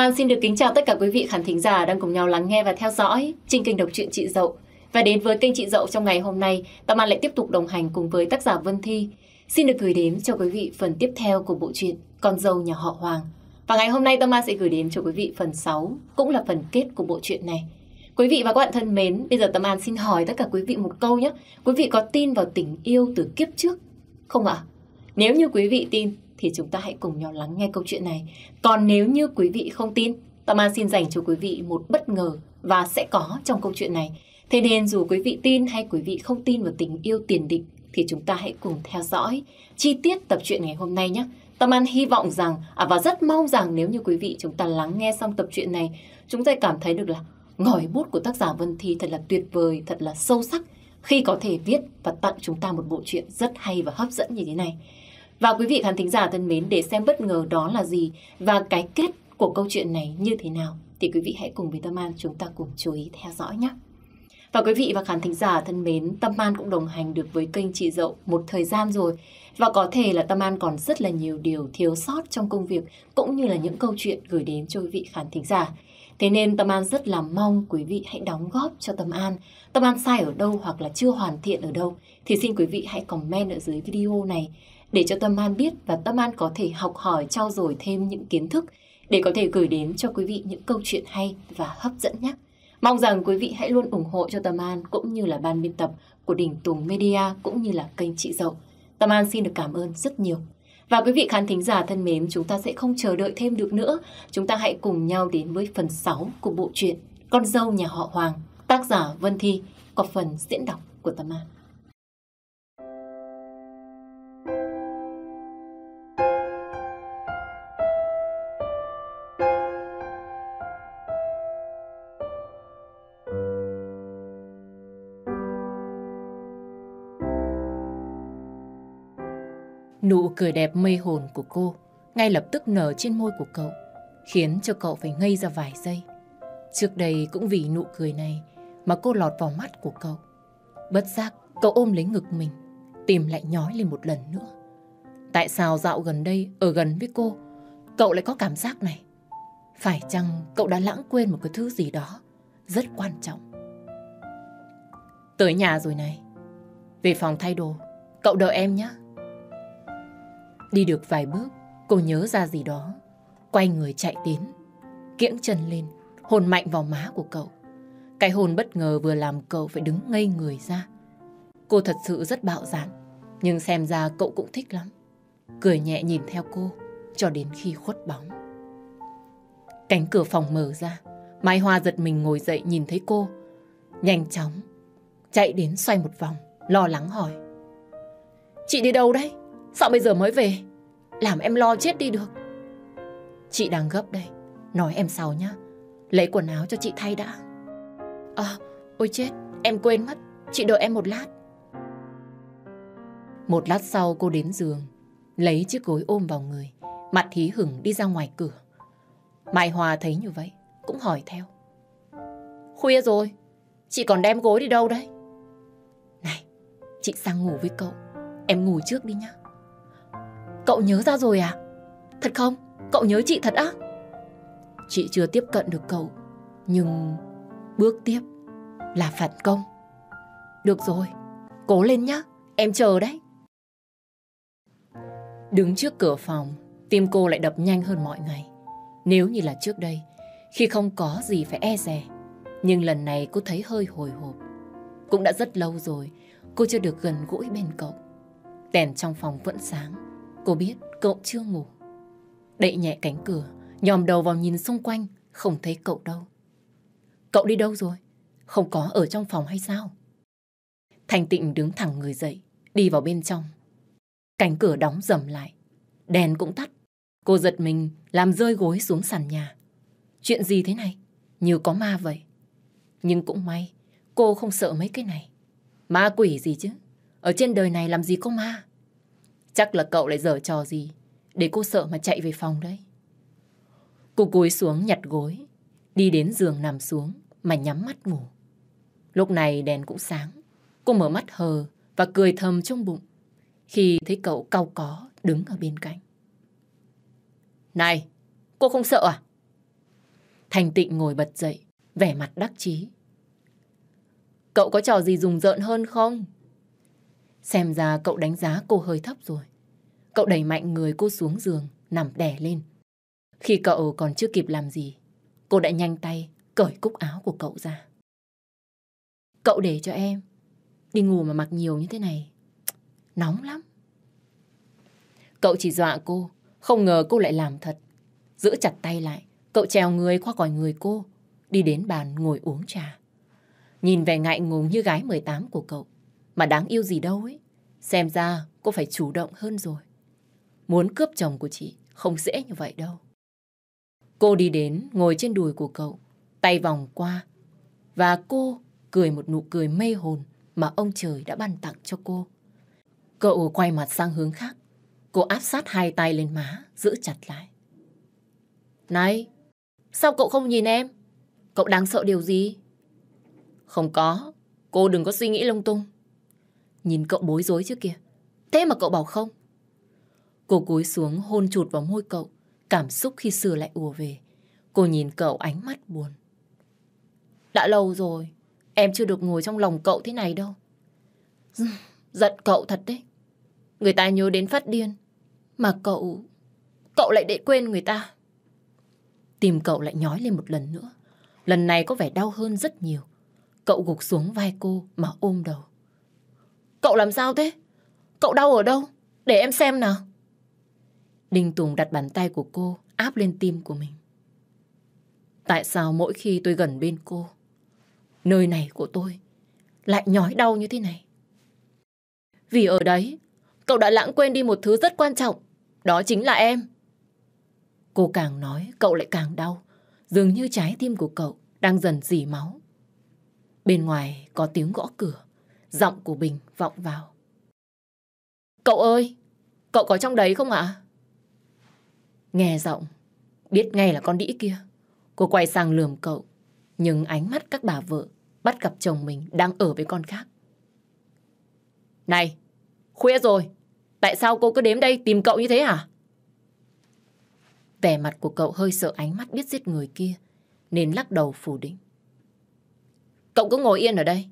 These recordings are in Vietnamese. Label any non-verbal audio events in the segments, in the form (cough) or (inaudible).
An xin được kính chào tất cả quý vị khán thính giả đang cùng nhau lắng nghe và theo dõi trên kênh đọc truyện chị Dậu. Và đến với kênh chị Dậu trong ngày hôm nay, Tâm An lại tiếp tục đồng hành cùng với tác giả Vân Thi. Xin được gửi đến cho quý vị phần tiếp theo của bộ truyện Con dâu nhà họ Hoàng. Và ngày hôm nay Tâm An sẽ gửi đến cho quý vị phần 6, cũng là phần kết của bộ truyện này. Quý vị và các bạn thân mến, bây giờ Tâm An xin hỏi tất cả quý vị một câu nhé. Quý vị có tin vào tình yêu từ kiếp trước không ạ? Nếu như quý vị tin thì chúng ta hãy cùng nhau lắng nghe câu chuyện này. Còn nếu như quý vị không tin, Tâm An xin dành cho quý vị một bất ngờ và sẽ có trong câu chuyện này. Thế nên dù quý vị tin hay quý vị không tin vào tình yêu tiền định thì chúng ta hãy cùng theo dõi chi tiết tập truyện ngày hôm nay nhé. Tâm An hy vọng rằng à, và rất mong rằng nếu như quý vị chúng ta lắng nghe xong tập truyện này, chúng ta cảm thấy được là ngòi bút của tác giả Vân Thi thật là tuyệt vời, thật là sâu sắc khi có thể viết và tặng chúng ta một bộ truyện rất hay và hấp dẫn như thế này. Và quý vị khán thính giả thân mến, để xem bất ngờ đó là gì và cái kết của câu chuyện này như thế nào, thì quý vị hãy cùng với Tâm An chúng ta cùng chú ý theo dõi nhé. Và quý vị và khán thính giả thân mến, Tâm An cũng đồng hành được với kênh Chị Dậu một thời gian rồi và có thể là Tâm An còn rất là nhiều điều thiếu sót trong công việc cũng như là những câu chuyện gửi đến cho quý vị khán thính giả. Thế nên Tâm An rất là mong quý vị hãy đóng góp cho Tâm An. Tâm An sai ở đâu hoặc là chưa hoàn thiện ở đâu thì xin quý vị hãy comment ở dưới video này để cho Tâm An biết và Tâm An có thể học hỏi trau dồi thêm những kiến thức để có thể gửi đến cho quý vị những câu chuyện hay và hấp dẫn nhé. Mong rằng quý vị hãy luôn ủng hộ cho Tâm An cũng như là ban biên tập của Đỉnh Tùng Media cũng như là kênh Chị Dậu. Tâm An xin được cảm ơn rất nhiều. Và quý vị khán thính giả thân mến, chúng ta sẽ không chờ đợi thêm được nữa. Chúng ta hãy cùng nhau đến với phần 6 của bộ truyện Con dâu nhà họ Hoàng, tác giả Vân Thi, có phần diễn đọc của Tâm An. Nụ cười đẹp mê hồn của cô ngay lập tức nở trên môi của cậu, khiến cho cậu phải ngây ra vài giây. Trước đây cũng vì nụ cười này mà cô lọt vào mắt của cậu. Bất giác, cậu ôm lấy ngực mình, tìm lại nhói lên một lần nữa. Tại sao dạo gần đây, ở gần với cô, cậu lại có cảm giác này? Phải chăng cậu đã lãng quên một cái thứ gì đó rất quan trọng? Tới nhà rồi này. Về phòng thay đồ, cậu đợi em nhé. Đi được vài bước, cô nhớ ra gì đó. Quay người chạy tiến, kiễng chân lên, hồn mạnh vào má của cậu. Cái hồn bất ngờ vừa làm cậu phải đứng ngây người ra. Cô thật sự rất bạo dạn, nhưng xem ra cậu cũng thích lắm. Cười nhẹ nhìn theo cô, cho đến khi khuất bóng. Cánh cửa phòng mở ra, Mai Hoa giật mình ngồi dậy nhìn thấy cô. Nhanh chóng, chạy đến xoay một vòng, lo lắng hỏi. Chị đi đâu đấy? Sao bây giờ mới về? Làm em lo chết đi được. Chị đang gấp đây. Nói em sau nhá. Lấy quần áo cho chị thay đã. À, ôi chết, em quên mất. Chị đợi em một lát. Một lát sau cô đến giường, lấy chiếc gối ôm vào người, mặt hí hửng đi ra ngoài cửa. Mai Hòa thấy như vậy, cũng hỏi theo. Khuya rồi, chị còn đem gối đi đâu đấy? Này, chị sang ngủ với cậu, em ngủ trước đi nhá. Cậu nhớ ra rồi à? Thật không? Cậu nhớ chị thật á? Chị chưa tiếp cận được cậu, nhưng bước tiếp là phản công. Được rồi, cố lên nhá, em chờ đấy. Đứng trước cửa phòng, tim cô lại đập nhanh hơn mọi ngày. Nếu như là trước đây, khi không có gì phải e dè, nhưng lần này cô thấy hơi hồi hộp. Cũng đã rất lâu rồi, cô chưa được gần gũi bên cậu. Đèn trong phòng vẫn sáng, Cô biết cậu chưa ngủ. Đậy nhẹ cánh cửa, nhòm đầu vào nhìn xung quanh, không thấy cậu đâu. Cậu đi đâu rồi? Không có ở trong phòng hay sao? Thành tịnh đứng thẳng người dậy, đi vào bên trong. Cánh cửa đóng dầm lại, đèn cũng tắt. Cô giật mình, làm rơi gối xuống sàn nhà. Chuyện gì thế này? Như có ma vậy. Nhưng cũng may, cô không sợ mấy cái này. Ma quỷ gì chứ? Ở trên đời này làm gì có ma? Chắc là cậu lại dở trò gì Để cô sợ mà chạy về phòng đấy Cô cúi xuống nhặt gối Đi đến giường nằm xuống Mà nhắm mắt ngủ Lúc này đèn cũng sáng Cô mở mắt hờ và cười thầm trong bụng Khi thấy cậu cau có đứng ở bên cạnh Này, cô không sợ à? Thành tịnh ngồi bật dậy Vẻ mặt đắc chí Cậu có trò gì rùng rợn hơn không? Xem ra cậu đánh giá cô hơi thấp rồi. Cậu đẩy mạnh người cô xuống giường, nằm đè lên. Khi cậu còn chưa kịp làm gì, cô đã nhanh tay cởi cúc áo của cậu ra. Cậu để cho em. Đi ngủ mà mặc nhiều như thế này. Nóng lắm. Cậu chỉ dọa cô, không ngờ cô lại làm thật. Giữ chặt tay lại, cậu trèo người qua khỏi người cô, đi đến bàn ngồi uống trà. Nhìn vẻ ngại ngùng như gái 18 của cậu, mà đáng yêu gì đâu ấy. Xem ra cô phải chủ động hơn rồi. Muốn cướp chồng của chị không dễ như vậy đâu. Cô đi đến ngồi trên đùi của cậu, tay vòng qua. Và cô cười một nụ cười mê hồn mà ông trời đã ban tặng cho cô. Cậu quay mặt sang hướng khác. Cô áp sát hai tay lên má, giữ chặt lại. Này, sao cậu không nhìn em? Cậu đáng sợ điều gì? Không có, cô đừng có suy nghĩ lung tung. Nhìn cậu bối rối chứ kìa. Thế mà cậu bảo không. Cô cúi xuống hôn chụt vào môi cậu. Cảm xúc khi xưa lại ùa về. Cô nhìn cậu ánh mắt buồn. Đã lâu rồi, em chưa được ngồi trong lòng cậu thế này đâu. (laughs) Giận cậu thật đấy. Người ta nhớ đến phát điên. Mà cậu... Cậu lại để quên người ta. Tìm cậu lại nhói lên một lần nữa. Lần này có vẻ đau hơn rất nhiều. Cậu gục xuống vai cô mà ôm đầu. Cậu làm sao thế? Cậu đau ở đâu? Để em xem nào. đình Tùng đặt bàn tay của cô áp lên tim của mình. Tại sao mỗi khi tôi gần bên cô, nơi này của tôi lại nhói đau như thế này? Vì ở đấy, cậu đã lãng quên đi một thứ rất quan trọng, đó chính là em. Cô càng nói, cậu lại càng đau, dường như trái tim của cậu đang dần dì máu. Bên ngoài có tiếng gõ cửa. Giọng của Bình vọng vào. Cậu ơi, cậu có trong đấy không ạ? Nghe giọng, biết ngay là con đĩ kia. Cô quay sang lườm cậu, nhưng ánh mắt các bà vợ bắt gặp chồng mình đang ở với con khác. Này, khuya rồi, tại sao cô cứ đến đây tìm cậu như thế hả? Vẻ mặt của cậu hơi sợ ánh mắt biết giết người kia, nên lắc đầu phủ định. Cậu cứ ngồi yên ở đây,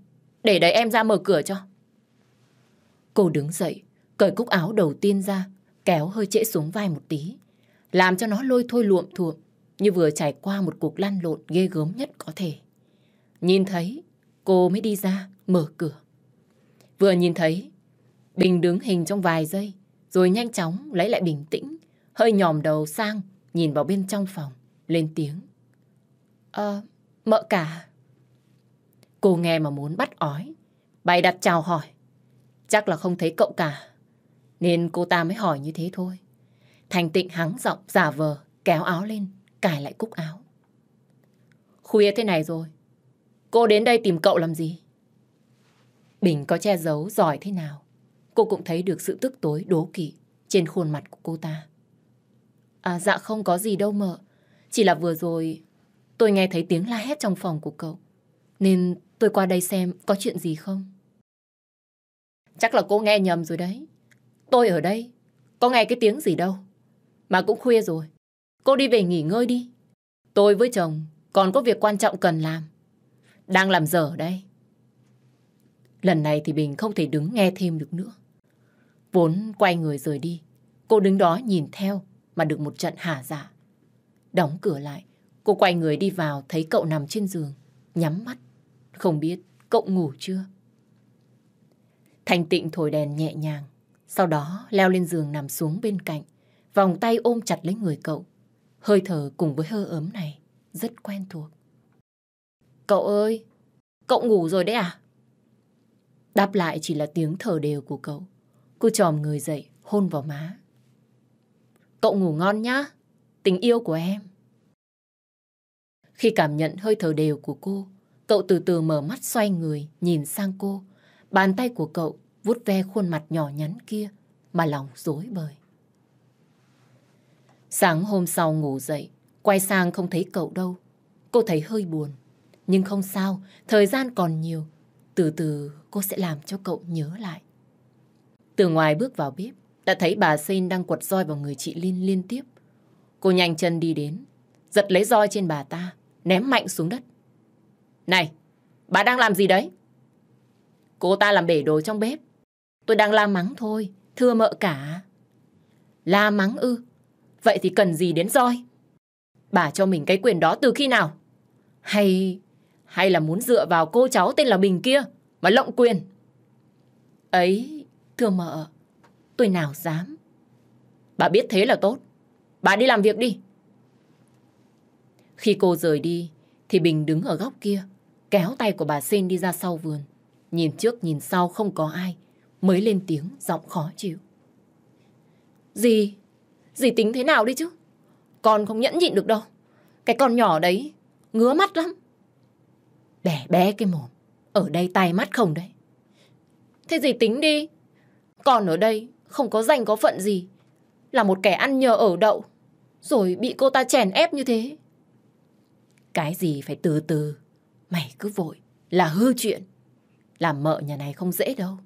để đấy em ra mở cửa cho. Cô đứng dậy, cởi cúc áo đầu tiên ra, kéo hơi trễ xuống vai một tí. Làm cho nó lôi thôi luộm thuộm, như vừa trải qua một cuộc lăn lộn ghê gớm nhất có thể. Nhìn thấy, cô mới đi ra, mở cửa. Vừa nhìn thấy, Bình đứng hình trong vài giây, rồi nhanh chóng lấy lại bình tĩnh, hơi nhòm đầu sang, nhìn vào bên trong phòng, lên tiếng. Ờ, mợ cả. Cô nghe mà muốn bắt ói. Bày đặt chào hỏi. Chắc là không thấy cậu cả. Nên cô ta mới hỏi như thế thôi. Thành tịnh hắng giọng, giả vờ, kéo áo lên, cài lại cúc áo. Khuya thế này rồi. Cô đến đây tìm cậu làm gì? Bình có che giấu giỏi thế nào. Cô cũng thấy được sự tức tối đố kỵ trên khuôn mặt của cô ta. À dạ không có gì đâu mợ. Chỉ là vừa rồi tôi nghe thấy tiếng la hét trong phòng của cậu. Nên Tôi qua đây xem có chuyện gì không? Chắc là cô nghe nhầm rồi đấy. Tôi ở đây, có nghe cái tiếng gì đâu. Mà cũng khuya rồi. Cô đi về nghỉ ngơi đi. Tôi với chồng còn có việc quan trọng cần làm. Đang làm dở đây. Lần này thì Bình không thể đứng nghe thêm được nữa. Vốn quay người rời đi. Cô đứng đó nhìn theo mà được một trận hả dạ. Đóng cửa lại, cô quay người đi vào thấy cậu nằm trên giường, nhắm mắt không biết cậu ngủ chưa? Thành tịnh thổi đèn nhẹ nhàng, sau đó leo lên giường nằm xuống bên cạnh, vòng tay ôm chặt lấy người cậu. Hơi thở cùng với hơi ấm này rất quen thuộc. Cậu ơi, cậu ngủ rồi đấy à? Đáp lại chỉ là tiếng thở đều của cậu. Cô tròm người dậy, hôn vào má. Cậu ngủ ngon nhá, tình yêu của em. Khi cảm nhận hơi thở đều của cô, Cậu từ từ mở mắt xoay người, nhìn sang cô. Bàn tay của cậu vuốt ve khuôn mặt nhỏ nhắn kia mà lòng rối bời. Sáng hôm sau ngủ dậy, quay sang không thấy cậu đâu. Cô thấy hơi buồn. Nhưng không sao, thời gian còn nhiều. Từ từ cô sẽ làm cho cậu nhớ lại. Từ ngoài bước vào bếp, đã thấy bà Sinh đang quật roi vào người chị Linh liên tiếp. Cô nhanh chân đi đến, giật lấy roi trên bà ta, ném mạnh xuống đất. Này, bà đang làm gì đấy? Cô ta làm bể đồ trong bếp. Tôi đang la mắng thôi, thưa mợ cả. La mắng ư? Vậy thì cần gì đến roi? Bà cho mình cái quyền đó từ khi nào? Hay... hay là muốn dựa vào cô cháu tên là Bình kia mà lộng quyền? Ấy, thưa mợ, tôi nào dám. Bà biết thế là tốt. Bà đi làm việc đi. Khi cô rời đi, thì Bình đứng ở góc kia, kéo tay của bà Sinh đi ra sau vườn. Nhìn trước nhìn sau không có ai, mới lên tiếng giọng khó chịu. Dì, dì tính thế nào đi chứ? Con không nhẫn nhịn được đâu. Cái con nhỏ đấy, ngứa mắt lắm. Bé bé cái mồm, ở đây tay mắt không đấy. Thế dì tính đi, con ở đây không có danh có phận gì. Là một kẻ ăn nhờ ở đậu, rồi bị cô ta chèn ép như thế. Cái gì phải từ từ, Mày cứ vội là hư chuyện. Làm mợ nhà này không dễ đâu.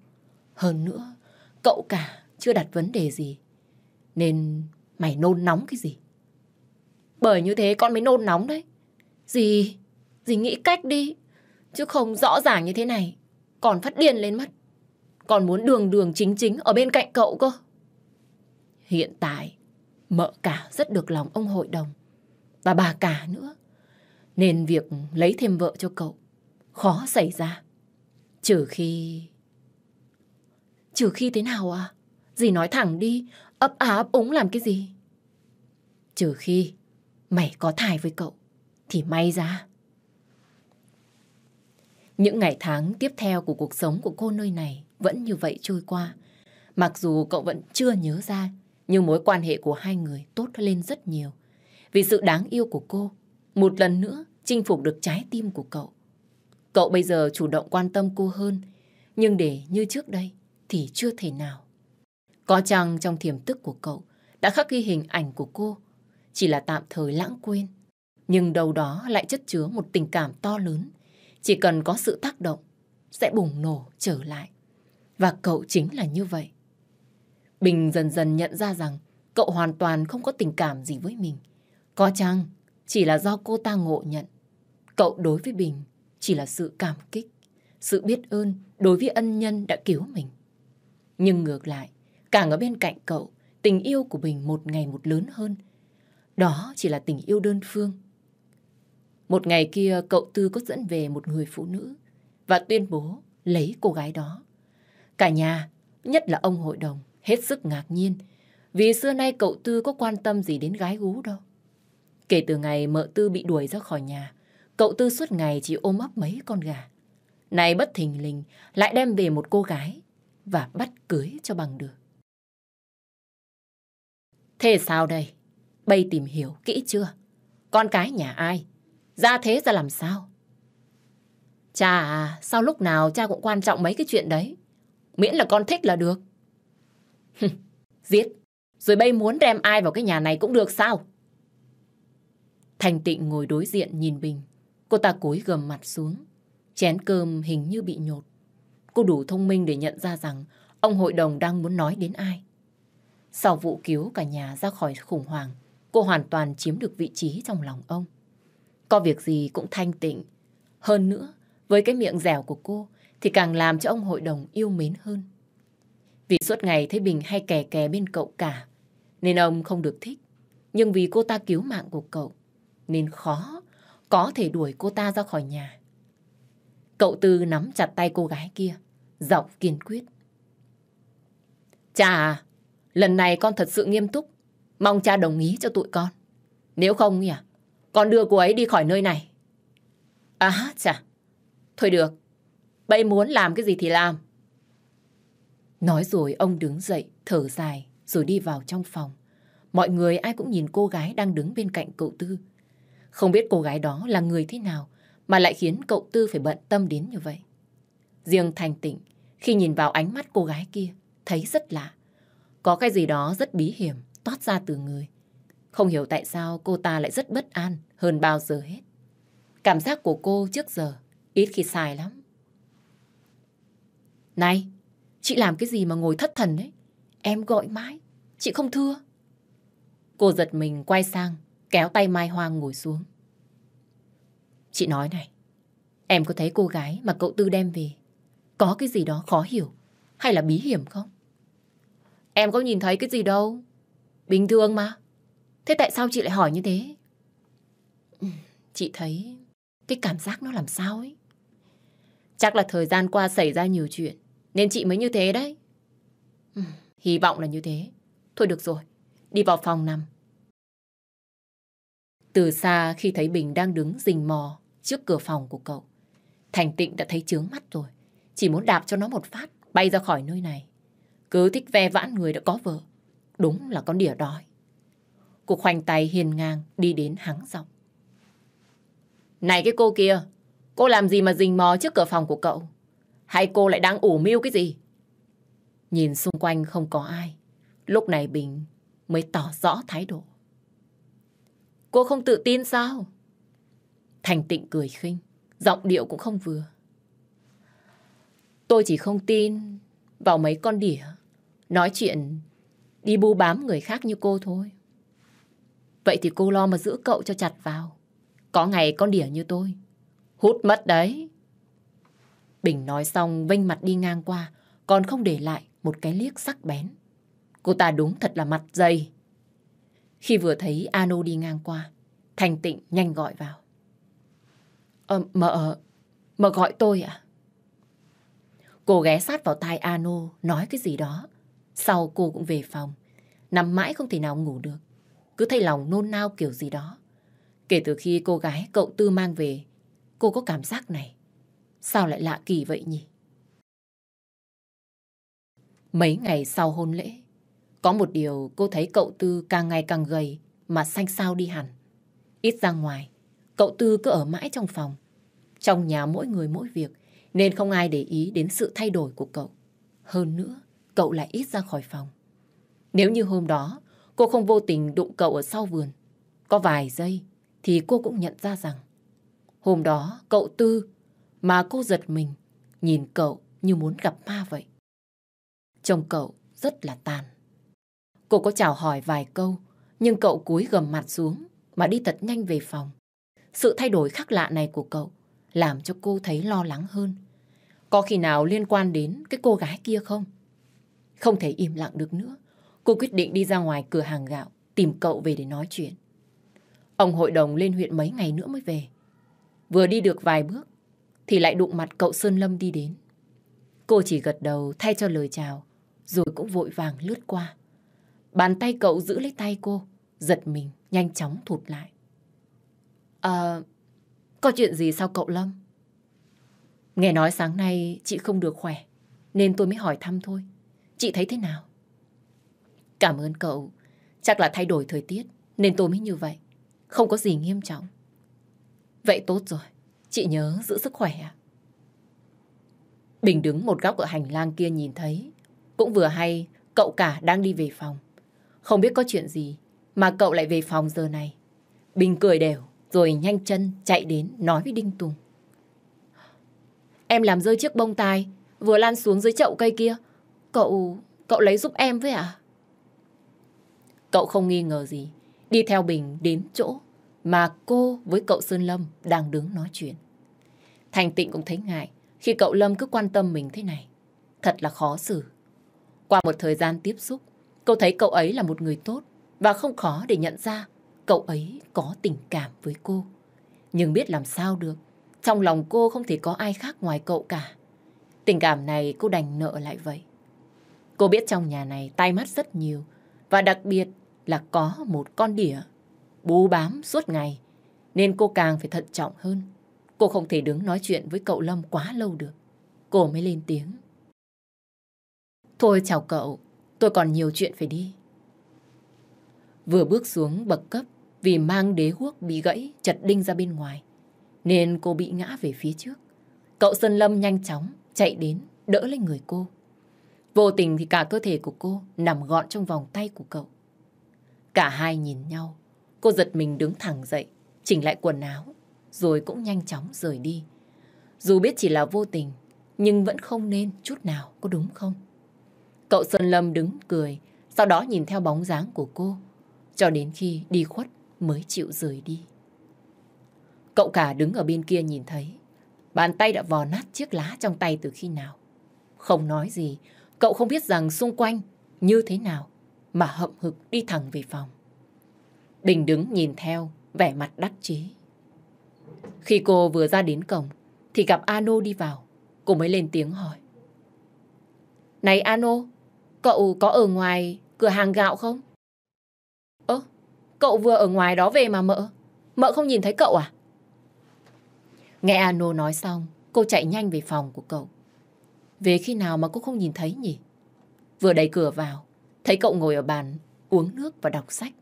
Hơn nữa, cậu cả chưa đặt vấn đề gì. Nên mày nôn nóng cái gì? Bởi như thế con mới nôn nóng đấy. Dì, dì nghĩ cách đi. Chứ không rõ ràng như thế này. Còn phát điên lên mất. Còn muốn đường đường chính chính ở bên cạnh cậu cơ. Hiện tại, mợ cả rất được lòng ông hội đồng. Và bà cả nữa. Nên việc lấy thêm vợ cho cậu khó xảy ra. Trừ khi... Trừ khi thế nào à? Dì nói thẳng đi, ấp á ấp úng làm cái gì? Trừ khi mày có thai với cậu, thì may ra. Những ngày tháng tiếp theo của cuộc sống của cô nơi này vẫn như vậy trôi qua. Mặc dù cậu vẫn chưa nhớ ra, nhưng mối quan hệ của hai người tốt lên rất nhiều. Vì sự đáng yêu của cô một lần nữa chinh phục được trái tim của cậu. Cậu bây giờ chủ động quan tâm cô hơn, nhưng để như trước đây thì chưa thể nào. Có chăng trong thiềm tức của cậu đã khắc ghi hình ảnh của cô, chỉ là tạm thời lãng quên. Nhưng đâu đó lại chất chứa một tình cảm to lớn, chỉ cần có sự tác động, sẽ bùng nổ trở lại. Và cậu chính là như vậy. Bình dần dần nhận ra rằng cậu hoàn toàn không có tình cảm gì với mình. Có chăng chỉ là do cô ta ngộ nhận. Cậu đối với Bình chỉ là sự cảm kích, sự biết ơn đối với ân nhân đã cứu mình. Nhưng ngược lại, càng ở bên cạnh cậu, tình yêu của Bình một ngày một lớn hơn. Đó chỉ là tình yêu đơn phương. Một ngày kia cậu Tư có dẫn về một người phụ nữ và tuyên bố lấy cô gái đó. Cả nhà, nhất là ông hội đồng, hết sức ngạc nhiên vì xưa nay cậu Tư có quan tâm gì đến gái gú đâu. Kể từ ngày mợ Tư bị đuổi ra khỏi nhà, cậu Tư suốt ngày chỉ ôm ấp mấy con gà. Này bất thình lình lại đem về một cô gái và bắt cưới cho bằng được. Thế sao đây? Bây tìm hiểu kỹ chưa? Con cái nhà ai? Ra thế ra làm sao? Cha à, sao lúc nào cha cũng quan trọng mấy cái chuyện đấy? Miễn là con thích là được. (laughs) Giết, rồi bây muốn đem ai vào cái nhà này cũng được sao? Thành tịnh ngồi đối diện nhìn Bình. Cô ta cúi gầm mặt xuống. Chén cơm hình như bị nhột. Cô đủ thông minh để nhận ra rằng ông hội đồng đang muốn nói đến ai. Sau vụ cứu cả nhà ra khỏi khủng hoảng, cô hoàn toàn chiếm được vị trí trong lòng ông. Có việc gì cũng thanh tịnh. Hơn nữa, với cái miệng dẻo của cô thì càng làm cho ông hội đồng yêu mến hơn. Vì suốt ngày thấy Bình hay kè kè bên cậu cả, nên ông không được thích. Nhưng vì cô ta cứu mạng của cậu, nên khó có thể đuổi cô ta ra khỏi nhà. Cậu Tư nắm chặt tay cô gái kia, giọng kiên quyết. Cha à, lần này con thật sự nghiêm túc, mong cha đồng ý cho tụi con. Nếu không nhỉ, con đưa cô ấy đi khỏi nơi này. À cha? thôi được, bây muốn làm cái gì thì làm. Nói rồi ông đứng dậy, thở dài, rồi đi vào trong phòng. Mọi người ai cũng nhìn cô gái đang đứng bên cạnh cậu Tư. Không biết cô gái đó là người thế nào mà lại khiến cậu Tư phải bận tâm đến như vậy. Riêng Thành Tịnh, khi nhìn vào ánh mắt cô gái kia, thấy rất lạ. Có cái gì đó rất bí hiểm toát ra từ người. Không hiểu tại sao cô ta lại rất bất an hơn bao giờ hết. Cảm giác của cô trước giờ ít khi xài lắm. Này, chị làm cái gì mà ngồi thất thần đấy? Em gọi mãi, chị không thưa. Cô giật mình quay sang kéo tay Mai Hoang ngồi xuống. Chị nói này, em có thấy cô gái mà cậu Tư đem về có cái gì đó khó hiểu hay là bí hiểm không? Em có nhìn thấy cái gì đâu. Bình thường mà. Thế tại sao chị lại hỏi như thế? Ừ, chị thấy cái cảm giác nó làm sao ấy. Chắc là thời gian qua xảy ra nhiều chuyện nên chị mới như thế đấy. Ừ, hy vọng là như thế. Thôi được rồi, đi vào phòng nằm. Từ xa khi thấy Bình đang đứng rình mò trước cửa phòng của cậu, Thành Tịnh đã thấy chướng mắt rồi. Chỉ muốn đạp cho nó một phát, bay ra khỏi nơi này. Cứ thích ve vãn người đã có vợ. Đúng là con đỉa đói. cuộc khoanh tay hiền ngang đi đến hắng giọng. Này cái cô kia, cô làm gì mà rình mò trước cửa phòng của cậu? Hay cô lại đang ủ mưu cái gì? Nhìn xung quanh không có ai. Lúc này Bình mới tỏ rõ thái độ. Cô không tự tin sao? Thành tịnh cười khinh, giọng điệu cũng không vừa. Tôi chỉ không tin vào mấy con đỉa, nói chuyện đi bu bám người khác như cô thôi. Vậy thì cô lo mà giữ cậu cho chặt vào. Có ngày con đỉa như tôi, hút mất đấy. Bình nói xong vênh mặt đi ngang qua, còn không để lại một cái liếc sắc bén. Cô ta đúng thật là mặt dày khi vừa thấy Ano đi ngang qua. Thành Tịnh nhanh gọi vào. Ờ, mợ, mợ gọi tôi à? Cô ghé sát vào tai Ano nói cái gì đó. Sau cô cũng về phòng. Nằm mãi không thể nào ngủ được. Cứ thấy lòng nôn nao kiểu gì đó. Kể từ khi cô gái cậu Tư mang về, cô có cảm giác này. Sao lại lạ kỳ vậy nhỉ? Mấy ngày sau hôn lễ, có một điều cô thấy cậu Tư càng ngày càng gầy mà xanh xao đi hẳn. Ít ra ngoài, cậu Tư cứ ở mãi trong phòng. Trong nhà mỗi người mỗi việc nên không ai để ý đến sự thay đổi của cậu. Hơn nữa, cậu lại ít ra khỏi phòng. Nếu như hôm đó cô không vô tình đụng cậu ở sau vườn, có vài giây thì cô cũng nhận ra rằng hôm đó cậu Tư mà cô giật mình nhìn cậu như muốn gặp ma vậy. Trông cậu rất là tàn. Cô có chào hỏi vài câu, nhưng cậu cúi gầm mặt xuống mà đi thật nhanh về phòng. Sự thay đổi khác lạ này của cậu làm cho cô thấy lo lắng hơn. Có khi nào liên quan đến cái cô gái kia không? Không thể im lặng được nữa. Cô quyết định đi ra ngoài cửa hàng gạo tìm cậu về để nói chuyện. Ông hội đồng lên huyện mấy ngày nữa mới về. Vừa đi được vài bước thì lại đụng mặt cậu Sơn Lâm đi đến. Cô chỉ gật đầu thay cho lời chào rồi cũng vội vàng lướt qua. Bàn tay cậu giữ lấy tay cô, giật mình, nhanh chóng thụt lại. À, có chuyện gì sao cậu Lâm? Nghe nói sáng nay chị không được khỏe, nên tôi mới hỏi thăm thôi. Chị thấy thế nào? Cảm ơn cậu, chắc là thay đổi thời tiết, nên tôi mới như vậy. Không có gì nghiêm trọng. Vậy tốt rồi, chị nhớ giữ sức khỏe à? Bình đứng một góc ở hành lang kia nhìn thấy. Cũng vừa hay, cậu cả đang đi về phòng. Không biết có chuyện gì mà cậu lại về phòng giờ này. Bình cười đều, rồi nhanh chân chạy đến nói với Đinh Tùng. Em làm rơi chiếc bông tai, vừa lan xuống dưới chậu cây kia. Cậu, cậu lấy giúp em với ạ? À? Cậu không nghi ngờ gì, đi theo Bình đến chỗ mà cô với cậu Sơn Lâm đang đứng nói chuyện. Thành Tịnh cũng thấy ngại khi cậu Lâm cứ quan tâm mình thế này. Thật là khó xử. Qua một thời gian tiếp xúc, Cô thấy cậu ấy là một người tốt và không khó để nhận ra cậu ấy có tình cảm với cô. Nhưng biết làm sao được, trong lòng cô không thể có ai khác ngoài cậu cả. Tình cảm này cô đành nợ lại vậy. Cô biết trong nhà này tai mắt rất nhiều và đặc biệt là có một con đỉa bú bám suốt ngày nên cô càng phải thận trọng hơn. Cô không thể đứng nói chuyện với cậu Lâm quá lâu được. Cô mới lên tiếng. Thôi chào cậu, tôi còn nhiều chuyện phải đi. Vừa bước xuống bậc cấp vì mang đế quốc bị gãy chật đinh ra bên ngoài, nên cô bị ngã về phía trước. Cậu Sơn Lâm nhanh chóng chạy đến đỡ lên người cô. Vô tình thì cả cơ thể của cô nằm gọn trong vòng tay của cậu. Cả hai nhìn nhau, cô giật mình đứng thẳng dậy, chỉnh lại quần áo, rồi cũng nhanh chóng rời đi. Dù biết chỉ là vô tình, nhưng vẫn không nên chút nào, có đúng không? Cậu Sơn Lâm đứng cười, sau đó nhìn theo bóng dáng của cô, cho đến khi đi khuất mới chịu rời đi. Cậu cả đứng ở bên kia nhìn thấy, bàn tay đã vò nát chiếc lá trong tay từ khi nào. Không nói gì, cậu không biết rằng xung quanh như thế nào mà hậm hực đi thẳng về phòng. Bình đứng nhìn theo, vẻ mặt đắc chí. Khi cô vừa ra đến cổng, thì gặp Ano đi vào. Cô mới lên tiếng hỏi. Này Ano, Cậu có ở ngoài cửa hàng gạo không? Ơ, cậu vừa ở ngoài đó về mà mợ. Mợ không nhìn thấy cậu à? Nghe Ano nói xong, cô chạy nhanh về phòng của cậu. Về khi nào mà cô không nhìn thấy nhỉ? Vừa đẩy cửa vào, thấy cậu ngồi ở bàn, uống nước và đọc sách.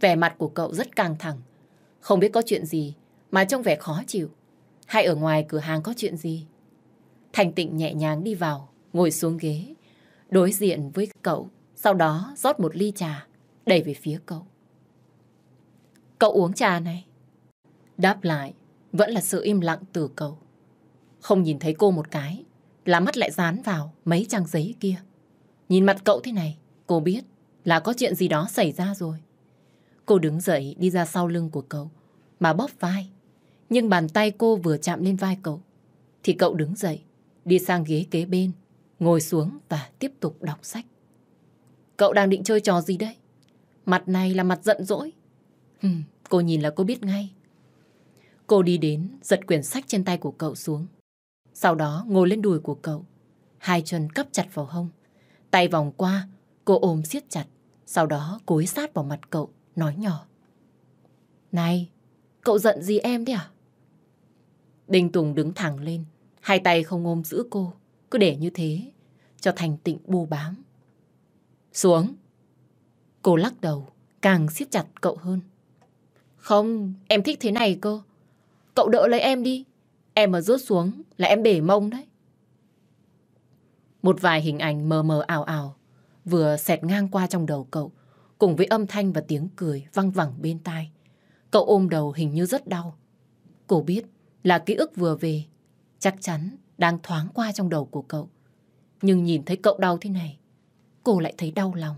Vẻ mặt của cậu rất căng thẳng. Không biết có chuyện gì mà trông vẻ khó chịu. Hay ở ngoài cửa hàng có chuyện gì? Thành tịnh nhẹ nhàng đi vào, ngồi xuống ghế đối diện với cậu, sau đó rót một ly trà, đẩy về phía cậu. Cậu uống trà này. Đáp lại, vẫn là sự im lặng từ cậu. Không nhìn thấy cô một cái, là mắt lại dán vào mấy trang giấy kia. Nhìn mặt cậu thế này, cô biết là có chuyện gì đó xảy ra rồi. Cô đứng dậy đi ra sau lưng của cậu, mà bóp vai. Nhưng bàn tay cô vừa chạm lên vai cậu, thì cậu đứng dậy, đi sang ghế kế bên, ngồi xuống và tiếp tục đọc sách. Cậu đang định chơi trò gì đấy? Mặt này là mặt giận dỗi. Hừm, cô nhìn là cô biết ngay. Cô đi đến, giật quyển sách trên tay của cậu xuống. Sau đó ngồi lên đùi của cậu. Hai chân cắp chặt vào hông. Tay vòng qua, cô ôm siết chặt. Sau đó cối sát vào mặt cậu, nói nhỏ. Này, cậu giận gì em thế à? Đinh Tùng đứng thẳng lên, hai tay không ôm giữ cô, cứ để như thế, cho thành tịnh bù bám. Xuống. Cô lắc đầu, càng siết chặt cậu hơn. Không, em thích thế này cơ. Cậu đỡ lấy em đi. Em mà rớt xuống là em bể mông đấy. Một vài hình ảnh mờ mờ ảo ảo vừa xẹt ngang qua trong đầu cậu cùng với âm thanh và tiếng cười văng vẳng bên tai. Cậu ôm đầu hình như rất đau. Cô biết là ký ức vừa về. Chắc chắn đang thoáng qua trong đầu của cậu. Nhưng nhìn thấy cậu đau thế này, cô lại thấy đau lòng.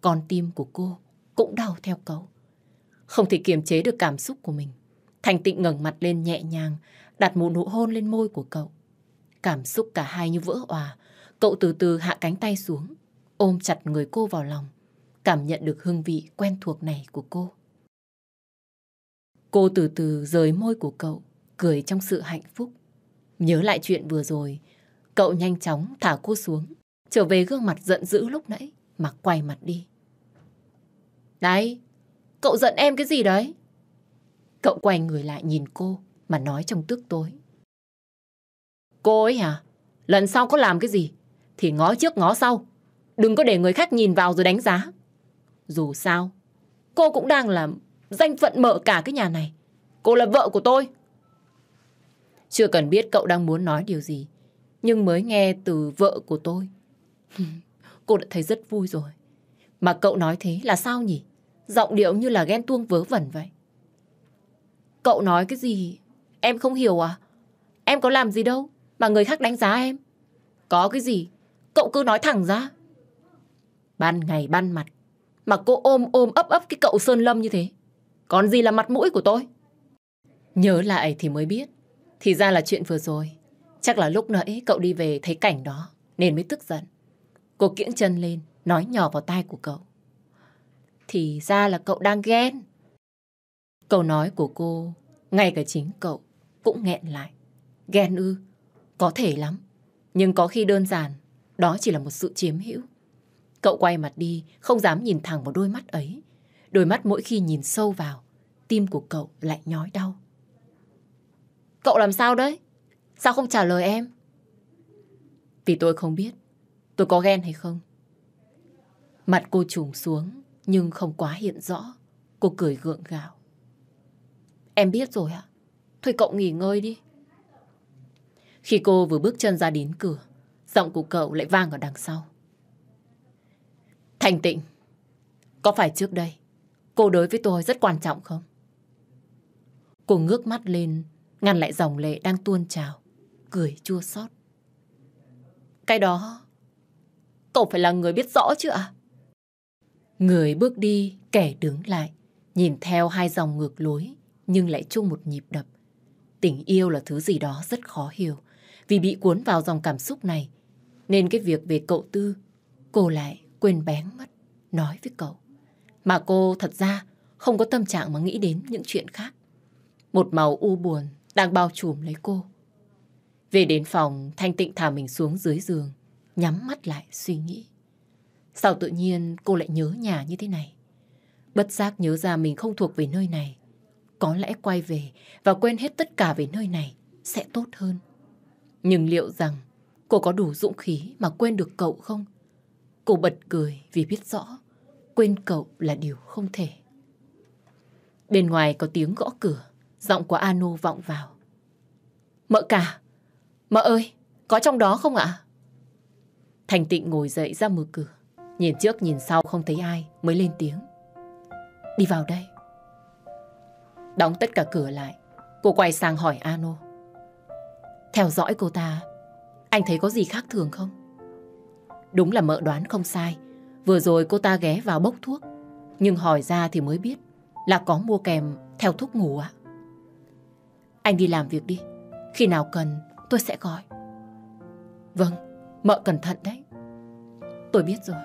Còn tim của cô cũng đau theo cậu. Không thể kiềm chế được cảm xúc của mình. Thành tịnh ngẩng mặt lên nhẹ nhàng, đặt một nụ hôn lên môi của cậu. Cảm xúc cả hai như vỡ òa, cậu từ từ hạ cánh tay xuống, ôm chặt người cô vào lòng, cảm nhận được hương vị quen thuộc này của cô. Cô từ từ rời môi của cậu, cười trong sự hạnh phúc. Nhớ lại chuyện vừa rồi, cậu nhanh chóng thả cô xuống, trở về gương mặt giận dữ lúc nãy mà quay mặt đi. Đấy, cậu giận em cái gì đấy? Cậu quay người lại nhìn cô mà nói trong tức tối. Cô ấy hả? À? Lần sau có làm cái gì thì ngó trước ngó sau. Đừng có để người khác nhìn vào rồi đánh giá. Dù sao, cô cũng đang là danh phận mở cả cái nhà này. Cô là vợ của tôi. Chưa cần biết cậu đang muốn nói điều gì. Nhưng mới nghe từ vợ của tôi. (laughs) cô đã thấy rất vui rồi. Mà cậu nói thế là sao nhỉ? Giọng điệu như là ghen tuông vớ vẩn vậy. Cậu nói cái gì? Em không hiểu à? Em có làm gì đâu mà người khác đánh giá em. Có cái gì? Cậu cứ nói thẳng ra. Ban ngày ban mặt mà cô ôm ôm ấp ấp cái cậu Sơn Lâm như thế. Còn gì là mặt mũi của tôi? Nhớ lại thì mới biết thì ra là chuyện vừa rồi. Chắc là lúc nãy cậu đi về thấy cảnh đó, nên mới tức giận. Cô kiễng chân lên, nói nhỏ vào tai của cậu. Thì ra là cậu đang ghen. Câu nói của cô, ngay cả chính cậu, cũng nghẹn lại. Ghen ư, có thể lắm. Nhưng có khi đơn giản, đó chỉ là một sự chiếm hữu. Cậu quay mặt đi, không dám nhìn thẳng vào đôi mắt ấy. Đôi mắt mỗi khi nhìn sâu vào, tim của cậu lại nhói đau. Cậu làm sao đấy? Sao không trả lời em? Vì tôi không biết tôi có ghen hay không. Mặt cô trùng xuống nhưng không quá hiện rõ. Cô cười gượng gạo. Em biết rồi ạ. À? Thôi cậu nghỉ ngơi đi. Khi cô vừa bước chân ra đến cửa, giọng của cậu lại vang ở đằng sau. Thành tịnh, có phải trước đây cô đối với tôi rất quan trọng không? Cô ngước mắt lên ngăn lại dòng lệ đang tuôn trào, cười chua xót. Cái đó, cậu phải là người biết rõ chứ ạ? À? Người bước đi, kẻ đứng lại, nhìn theo hai dòng ngược lối, nhưng lại chung một nhịp đập. Tình yêu là thứ gì đó rất khó hiểu, vì bị cuốn vào dòng cảm xúc này, nên cái việc về cậu Tư, cô lại quên bén mất, nói với cậu. Mà cô thật ra không có tâm trạng mà nghĩ đến những chuyện khác. Một màu u buồn đang bao trùm lấy cô. Về đến phòng, Thanh Tịnh thả mình xuống dưới giường, nhắm mắt lại suy nghĩ. Sao tự nhiên cô lại nhớ nhà như thế này? Bất giác nhớ ra mình không thuộc về nơi này. Có lẽ quay về và quên hết tất cả về nơi này sẽ tốt hơn. Nhưng liệu rằng cô có đủ dũng khí mà quên được cậu không? Cô bật cười vì biết rõ quên cậu là điều không thể. Bên ngoài có tiếng gõ cửa. Giọng của Anu vọng vào. Mợ cả, mợ ơi, có trong đó không ạ? Thành tịnh ngồi dậy ra mở cửa. Nhìn trước nhìn sau không thấy ai mới lên tiếng. Đi vào đây. Đóng tất cả cửa lại, cô quay sang hỏi Anu. Theo dõi cô ta, anh thấy có gì khác thường không? Đúng là mợ đoán không sai. Vừa rồi cô ta ghé vào bốc thuốc, nhưng hỏi ra thì mới biết là có mua kèm theo thuốc ngủ ạ. À? Anh đi làm việc đi. Khi nào cần, tôi sẽ gọi. Vâng, mợ cẩn thận đấy. Tôi biết rồi.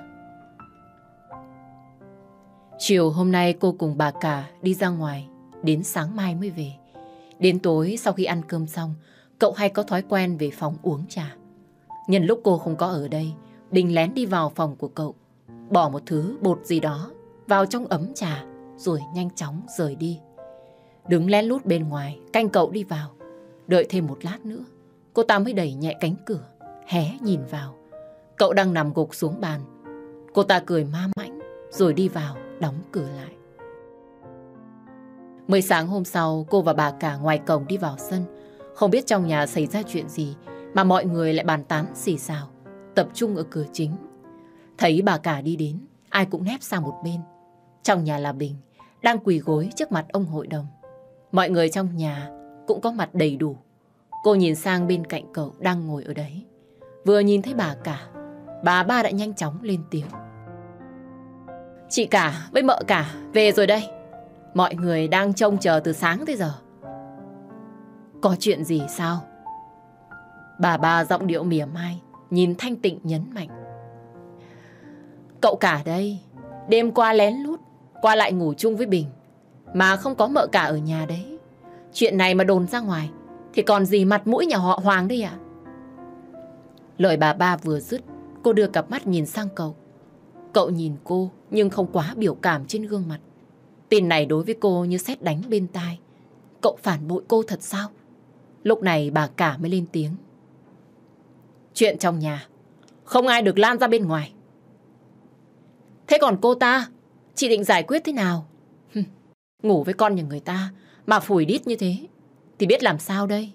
Chiều hôm nay cô cùng bà cả đi ra ngoài, đến sáng mai mới về. Đến tối sau khi ăn cơm xong, cậu hay có thói quen về phòng uống trà. Nhân lúc cô không có ở đây, Đình lén đi vào phòng của cậu, bỏ một thứ bột gì đó vào trong ấm trà rồi nhanh chóng rời đi đứng lén lút bên ngoài, canh cậu đi vào. Đợi thêm một lát nữa, cô ta mới đẩy nhẹ cánh cửa, hé nhìn vào. Cậu đang nằm gục xuống bàn. Cô ta cười ma mãnh, rồi đi vào, đóng cửa lại. Mới sáng hôm sau, cô và bà cả ngoài cổng đi vào sân. Không biết trong nhà xảy ra chuyện gì mà mọi người lại bàn tán xì xào, tập trung ở cửa chính. Thấy bà cả đi đến, ai cũng nép sang một bên. Trong nhà là Bình, đang quỳ gối trước mặt ông hội đồng. Mọi người trong nhà cũng có mặt đầy đủ. Cô nhìn sang bên cạnh cậu đang ngồi ở đấy. Vừa nhìn thấy bà cả, bà ba đã nhanh chóng lên tiếng. Chị cả với mợ cả về rồi đây. Mọi người đang trông chờ từ sáng tới giờ. Có chuyện gì sao? Bà ba giọng điệu mỉa mai, nhìn Thanh Tịnh nhấn mạnh. Cậu cả đây, đêm qua lén lút, qua lại ngủ chung với Bình. Mà không có mợ cả ở nhà đấy Chuyện này mà đồn ra ngoài Thì còn gì mặt mũi nhà họ Hoàng đây ạ Lời bà ba vừa dứt Cô đưa cặp mắt nhìn sang cậu Cậu nhìn cô nhưng không quá biểu cảm trên gương mặt Tin này đối với cô như xét đánh bên tai Cậu phản bội cô thật sao Lúc này bà cả mới lên tiếng Chuyện trong nhà Không ai được lan ra bên ngoài Thế còn cô ta Chị định giải quyết thế nào Ngủ với con nhà người ta mà phủi đít như thế thì biết làm sao đây?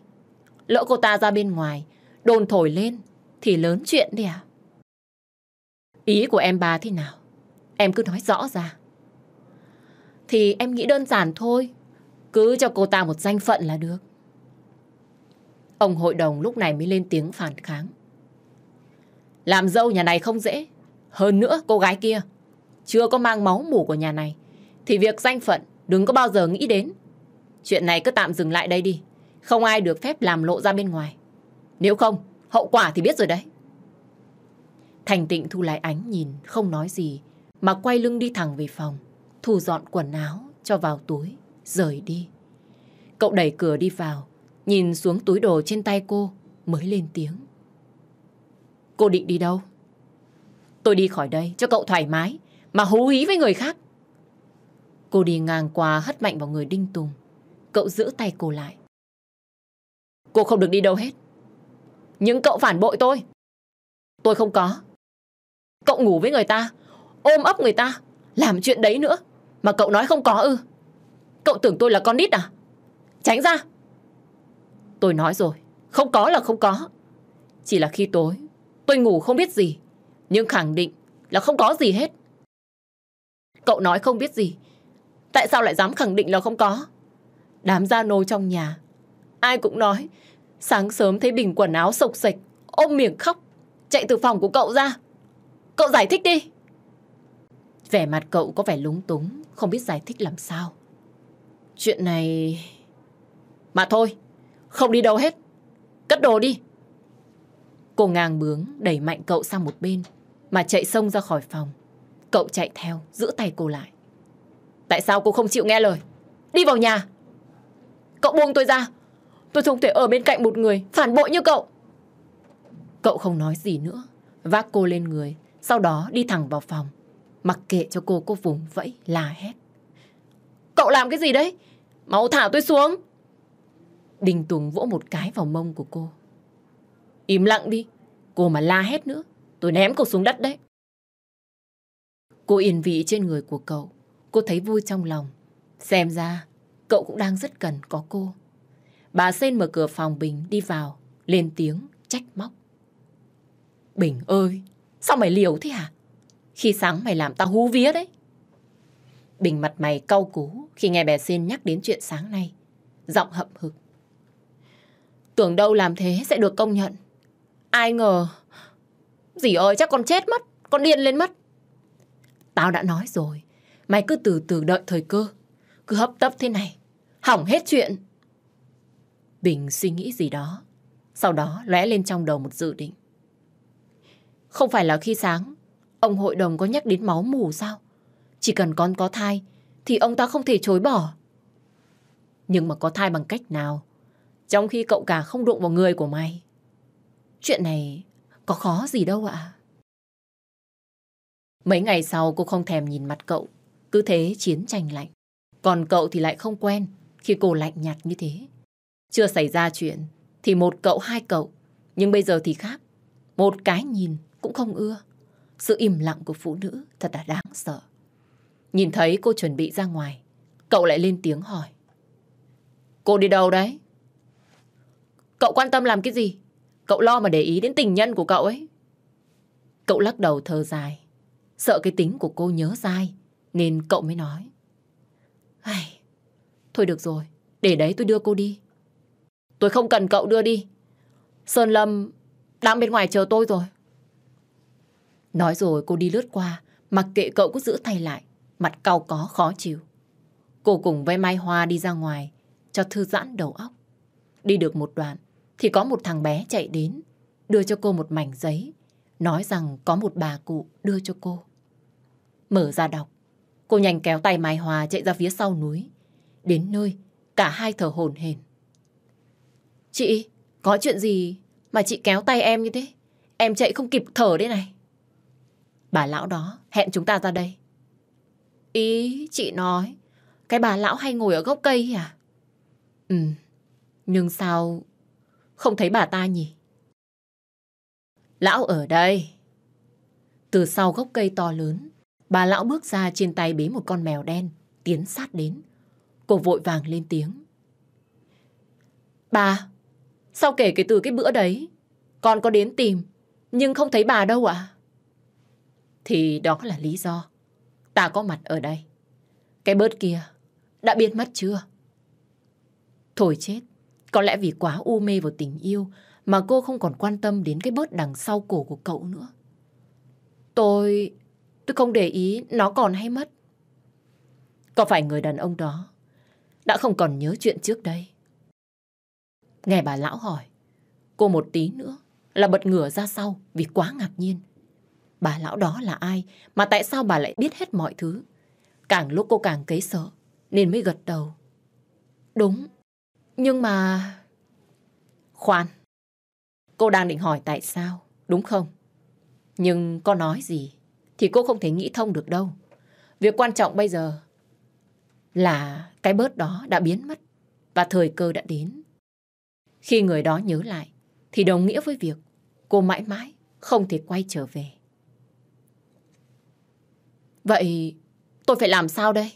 Lỡ cô ta ra bên ngoài đồn thổi lên thì lớn chuyện đi à? Ý của em bà thế nào? Em cứ nói rõ ra. Thì em nghĩ đơn giản thôi. Cứ cho cô ta một danh phận là được. Ông hội đồng lúc này mới lên tiếng phản kháng. Làm dâu nhà này không dễ. Hơn nữa cô gái kia chưa có mang máu mủ của nhà này thì việc danh phận Đừng có bao giờ nghĩ đến. Chuyện này cứ tạm dừng lại đây đi. Không ai được phép làm lộ ra bên ngoài. Nếu không, hậu quả thì biết rồi đấy. Thành tịnh thu lại ánh nhìn, không nói gì, mà quay lưng đi thẳng về phòng, thu dọn quần áo, cho vào túi, rời đi. Cậu đẩy cửa đi vào, nhìn xuống túi đồ trên tay cô, mới lên tiếng. Cô định đi đâu? Tôi đi khỏi đây cho cậu thoải mái, mà hú hí với người khác. Cô đi ngang qua hất mạnh vào người Đinh Tùng. Cậu giữ tay cô lại. Cô không được đi đâu hết. Những cậu phản bội tôi. Tôi không có. Cậu ngủ với người ta, ôm ấp người ta, làm chuyện đấy nữa. Mà cậu nói không có ư. Cậu tưởng tôi là con nít à? Tránh ra. Tôi nói rồi, không có là không có. Chỉ là khi tối, tôi ngủ không biết gì. Nhưng khẳng định là không có gì hết. Cậu nói không biết gì, Tại sao lại dám khẳng định là không có? Đám gia nô trong nhà. Ai cũng nói, sáng sớm thấy bình quần áo sộc sạch, ôm miệng khóc, chạy từ phòng của cậu ra. Cậu giải thích đi. Vẻ mặt cậu có vẻ lúng túng, không biết giải thích làm sao. Chuyện này... Mà thôi, không đi đâu hết. Cất đồ đi. Cô ngang bướng đẩy mạnh cậu sang một bên mà chạy xông ra khỏi phòng. Cậu chạy theo, giữ tay cô lại. Tại sao cô không chịu nghe lời? Đi vào nhà. Cậu buông tôi ra. Tôi không thể ở bên cạnh một người phản bội như cậu. Cậu không nói gì nữa. Vác cô lên người. Sau đó đi thẳng vào phòng. Mặc kệ cho cô cô vùng vẫy la hét. Cậu làm cái gì đấy? Máu thả tôi xuống. Đình Tùng vỗ một cái vào mông của cô. Im lặng đi. Cô mà la hét nữa. Tôi ném cô xuống đất đấy. Cô yên vị trên người của cậu. Cô thấy vui trong lòng. Xem ra, cậu cũng đang rất cần có cô. Bà Sen mở cửa phòng Bình đi vào, lên tiếng, trách móc. Bình ơi, sao mày liều thế hả? Khi sáng mày làm tao hú vía đấy. Bình mặt mày cau cú khi nghe bà Sen nhắc đến chuyện sáng nay. Giọng hậm hực. Tưởng đâu làm thế sẽ được công nhận. Ai ngờ... Dì ơi, chắc con chết mất, con điên lên mất. Tao đã nói rồi, Mày cứ từ từ đợi thời cơ. Cứ hấp tấp thế này. Hỏng hết chuyện. Bình suy nghĩ gì đó. Sau đó lóe lên trong đầu một dự định. Không phải là khi sáng, ông hội đồng có nhắc đến máu mù sao? Chỉ cần con có thai, thì ông ta không thể chối bỏ. Nhưng mà có thai bằng cách nào? Trong khi cậu cả không đụng vào người của mày. Chuyện này có khó gì đâu ạ. Mấy ngày sau cô không thèm nhìn mặt cậu. Cứ thế chiến tranh lạnh. Còn cậu thì lại không quen khi cô lạnh nhạt như thế. Chưa xảy ra chuyện thì một cậu hai cậu. Nhưng bây giờ thì khác. Một cái nhìn cũng không ưa. Sự im lặng của phụ nữ thật là đáng sợ. Nhìn thấy cô chuẩn bị ra ngoài. Cậu lại lên tiếng hỏi. Cô đi đâu đấy? Cậu quan tâm làm cái gì? Cậu lo mà để ý đến tình nhân của cậu ấy. Cậu lắc đầu thờ dài. Sợ cái tính của cô nhớ dai nên cậu mới nói. Ai... Thôi được rồi, để đấy tôi đưa cô đi. Tôi không cần cậu đưa đi. Sơn Lâm đang bên ngoài chờ tôi rồi. Nói rồi cô đi lướt qua, mặc kệ cậu cứ giữ tay lại, mặt cau có khó chịu. Cô cùng với Mai Hoa đi ra ngoài, cho thư giãn đầu óc. Đi được một đoạn, thì có một thằng bé chạy đến, đưa cho cô một mảnh giấy, nói rằng có một bà cụ đưa cho cô. Mở ra đọc, Cô nhanh kéo tay Mai Hòa chạy ra phía sau núi. Đến nơi, cả hai thở hổn hển. Chị, có chuyện gì mà chị kéo tay em như thế? Em chạy không kịp thở đấy này. Bà lão đó hẹn chúng ta ra đây. Ý chị nói, cái bà lão hay ngồi ở gốc cây à? Ừ, nhưng sao không thấy bà ta nhỉ? Lão ở đây. Từ sau gốc cây to lớn, Bà lão bước ra trên tay bế một con mèo đen, tiến sát đến. Cô vội vàng lên tiếng. Bà, sao kể cái từ cái bữa đấy, con có đến tìm, nhưng không thấy bà đâu ạ? Thì đó là lý do. Ta có mặt ở đây. Cái bớt kia đã biến mất chưa? Thôi chết, có lẽ vì quá u mê vào tình yêu mà cô không còn quan tâm đến cái bớt đằng sau cổ của cậu nữa. Tôi Tôi không để ý nó còn hay mất. Có phải người đàn ông đó đã không còn nhớ chuyện trước đây? Nghe bà lão hỏi, cô một tí nữa là bật ngửa ra sau vì quá ngạc nhiên. Bà lão đó là ai mà tại sao bà lại biết hết mọi thứ? Càng lúc cô càng cấy sợ nên mới gật đầu. Đúng, nhưng mà... Khoan, cô đang định hỏi tại sao, đúng không? Nhưng có nói gì thì cô không thể nghĩ thông được đâu. Việc quan trọng bây giờ là cái bớt đó đã biến mất và thời cơ đã đến. Khi người đó nhớ lại thì đồng nghĩa với việc cô mãi mãi không thể quay trở về. Vậy tôi phải làm sao đây?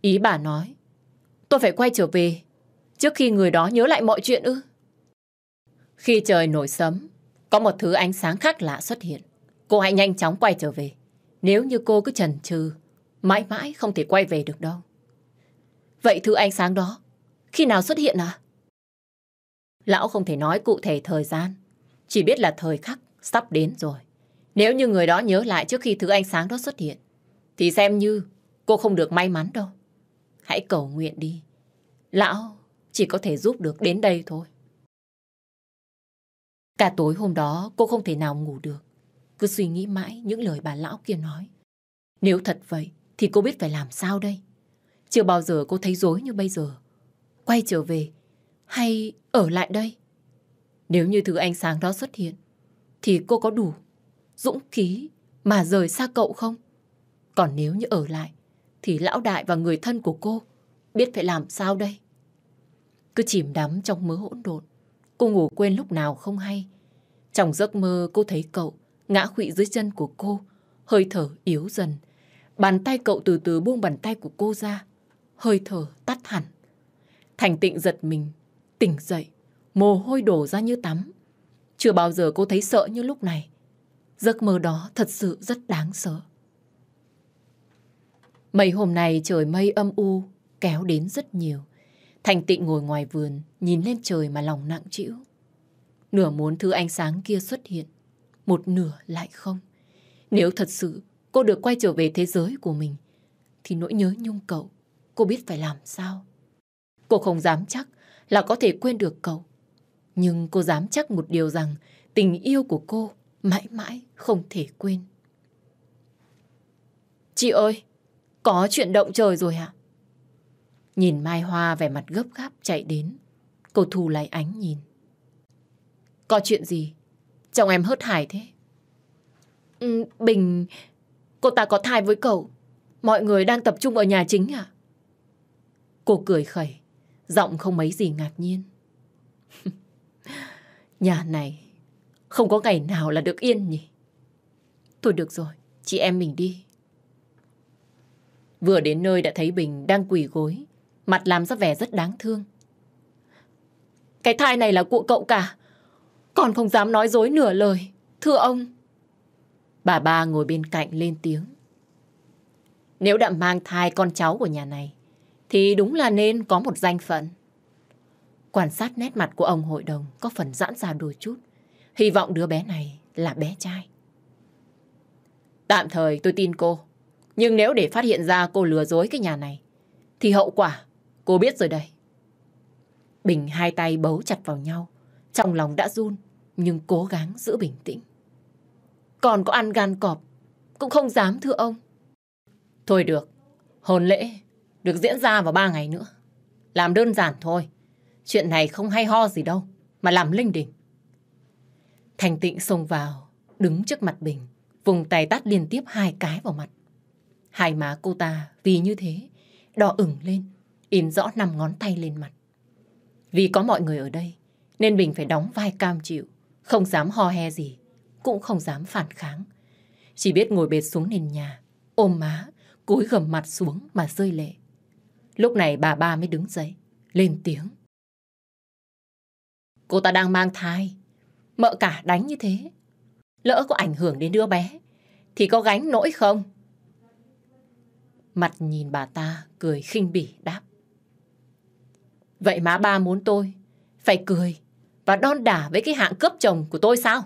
Ý bà nói, tôi phải quay trở về trước khi người đó nhớ lại mọi chuyện ư. Khi trời nổi sấm, có một thứ ánh sáng khác lạ xuất hiện. Cô hãy nhanh chóng quay trở về. Nếu như cô cứ chần chừ, mãi mãi không thể quay về được đâu. Vậy thứ ánh sáng đó, khi nào xuất hiện à? Lão không thể nói cụ thể thời gian, chỉ biết là thời khắc sắp đến rồi. Nếu như người đó nhớ lại trước khi thứ ánh sáng đó xuất hiện, thì xem như cô không được may mắn đâu. Hãy cầu nguyện đi. Lão chỉ có thể giúp được đến đây thôi. Cả tối hôm đó cô không thể nào ngủ được cứ suy nghĩ mãi những lời bà lão kia nói. Nếu thật vậy, thì cô biết phải làm sao đây? Chưa bao giờ cô thấy dối như bây giờ. Quay trở về, hay ở lại đây? Nếu như thứ ánh sáng đó xuất hiện, thì cô có đủ dũng khí mà rời xa cậu không? Còn nếu như ở lại, thì lão đại và người thân của cô biết phải làm sao đây? Cứ chìm đắm trong mớ hỗn độn, cô ngủ quên lúc nào không hay. Trong giấc mơ cô thấy cậu ngã khụy dưới chân của cô, hơi thở yếu dần. Bàn tay cậu từ từ buông bàn tay của cô ra, hơi thở tắt hẳn. Thành tịnh giật mình, tỉnh dậy, mồ hôi đổ ra như tắm. Chưa bao giờ cô thấy sợ như lúc này. Giấc mơ đó thật sự rất đáng sợ. Mấy hôm nay trời mây âm u, kéo đến rất nhiều. Thành tịnh ngồi ngoài vườn, nhìn lên trời mà lòng nặng trĩu. Nửa muốn thứ ánh sáng kia xuất hiện, một nửa lại không. Nếu thật sự cô được quay trở về thế giới của mình, thì nỗi nhớ nhung cậu, cô biết phải làm sao. Cô không dám chắc là có thể quên được cậu. Nhưng cô dám chắc một điều rằng tình yêu của cô mãi mãi không thể quên. Chị ơi, có chuyện động trời rồi hả? Nhìn Mai Hoa vẻ mặt gấp gáp chạy đến. Cô thù lại ánh nhìn. Có chuyện gì? Chồng em hớt hải thế. Ừ, Bình, cô ta có thai với cậu. Mọi người đang tập trung ở nhà chính à? Cô cười khẩy, giọng không mấy gì ngạc nhiên. (laughs) nhà này không có ngày nào là được yên nhỉ? Thôi được rồi, chị em mình đi. Vừa đến nơi đã thấy Bình đang quỳ gối, mặt làm ra vẻ rất đáng thương. Cái thai này là của cậu cả, con không dám nói dối nửa lời. Thưa ông. Bà ba ngồi bên cạnh lên tiếng. Nếu đã mang thai con cháu của nhà này, thì đúng là nên có một danh phận. Quan sát nét mặt của ông hội đồng có phần giãn ra đôi chút. Hy vọng đứa bé này là bé trai. Tạm thời tôi tin cô. Nhưng nếu để phát hiện ra cô lừa dối cái nhà này, thì hậu quả cô biết rồi đây. Bình hai tay bấu chặt vào nhau, trong lòng đã run, nhưng cố gắng giữ bình tĩnh. Còn có ăn gan cọp, cũng không dám thưa ông. Thôi được, hôn lễ được diễn ra vào ba ngày nữa. Làm đơn giản thôi, chuyện này không hay ho gì đâu, mà làm linh đình. Thành tịnh xông vào, đứng trước mặt Bình, vùng tay tát liên tiếp hai cái vào mặt. Hai má cô ta vì như thế, đỏ ửng lên, in rõ năm ngón tay lên mặt. Vì có mọi người ở đây, nên Bình phải đóng vai cam chịu, không dám ho he gì, cũng không dám phản kháng. Chỉ biết ngồi bệt xuống nền nhà, ôm má, cúi gầm mặt xuống mà rơi lệ. Lúc này bà ba mới đứng dậy, lên tiếng. Cô ta đang mang thai, mợ cả đánh như thế. Lỡ có ảnh hưởng đến đứa bé, thì có gánh nỗi không? Mặt nhìn bà ta cười khinh bỉ đáp. Vậy má ba muốn tôi phải cười và đon đả với cái hạng cướp chồng của tôi sao?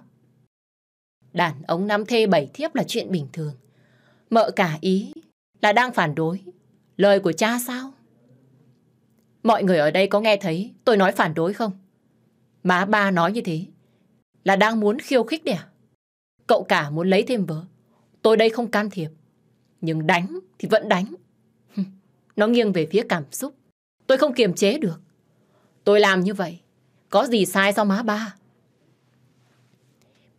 Đàn ông năm thê bảy thiếp là chuyện bình thường. Mợ cả ý là đang phản đối. Lời của cha sao? Mọi người ở đây có nghe thấy tôi nói phản đối không? Má ba nói như thế là đang muốn khiêu khích đẻ. À? Cậu cả muốn lấy thêm vợ. Tôi đây không can thiệp. Nhưng đánh thì vẫn đánh. (laughs) Nó nghiêng về phía cảm xúc. Tôi không kiềm chế được. Tôi làm như vậy có gì sai sao má ba?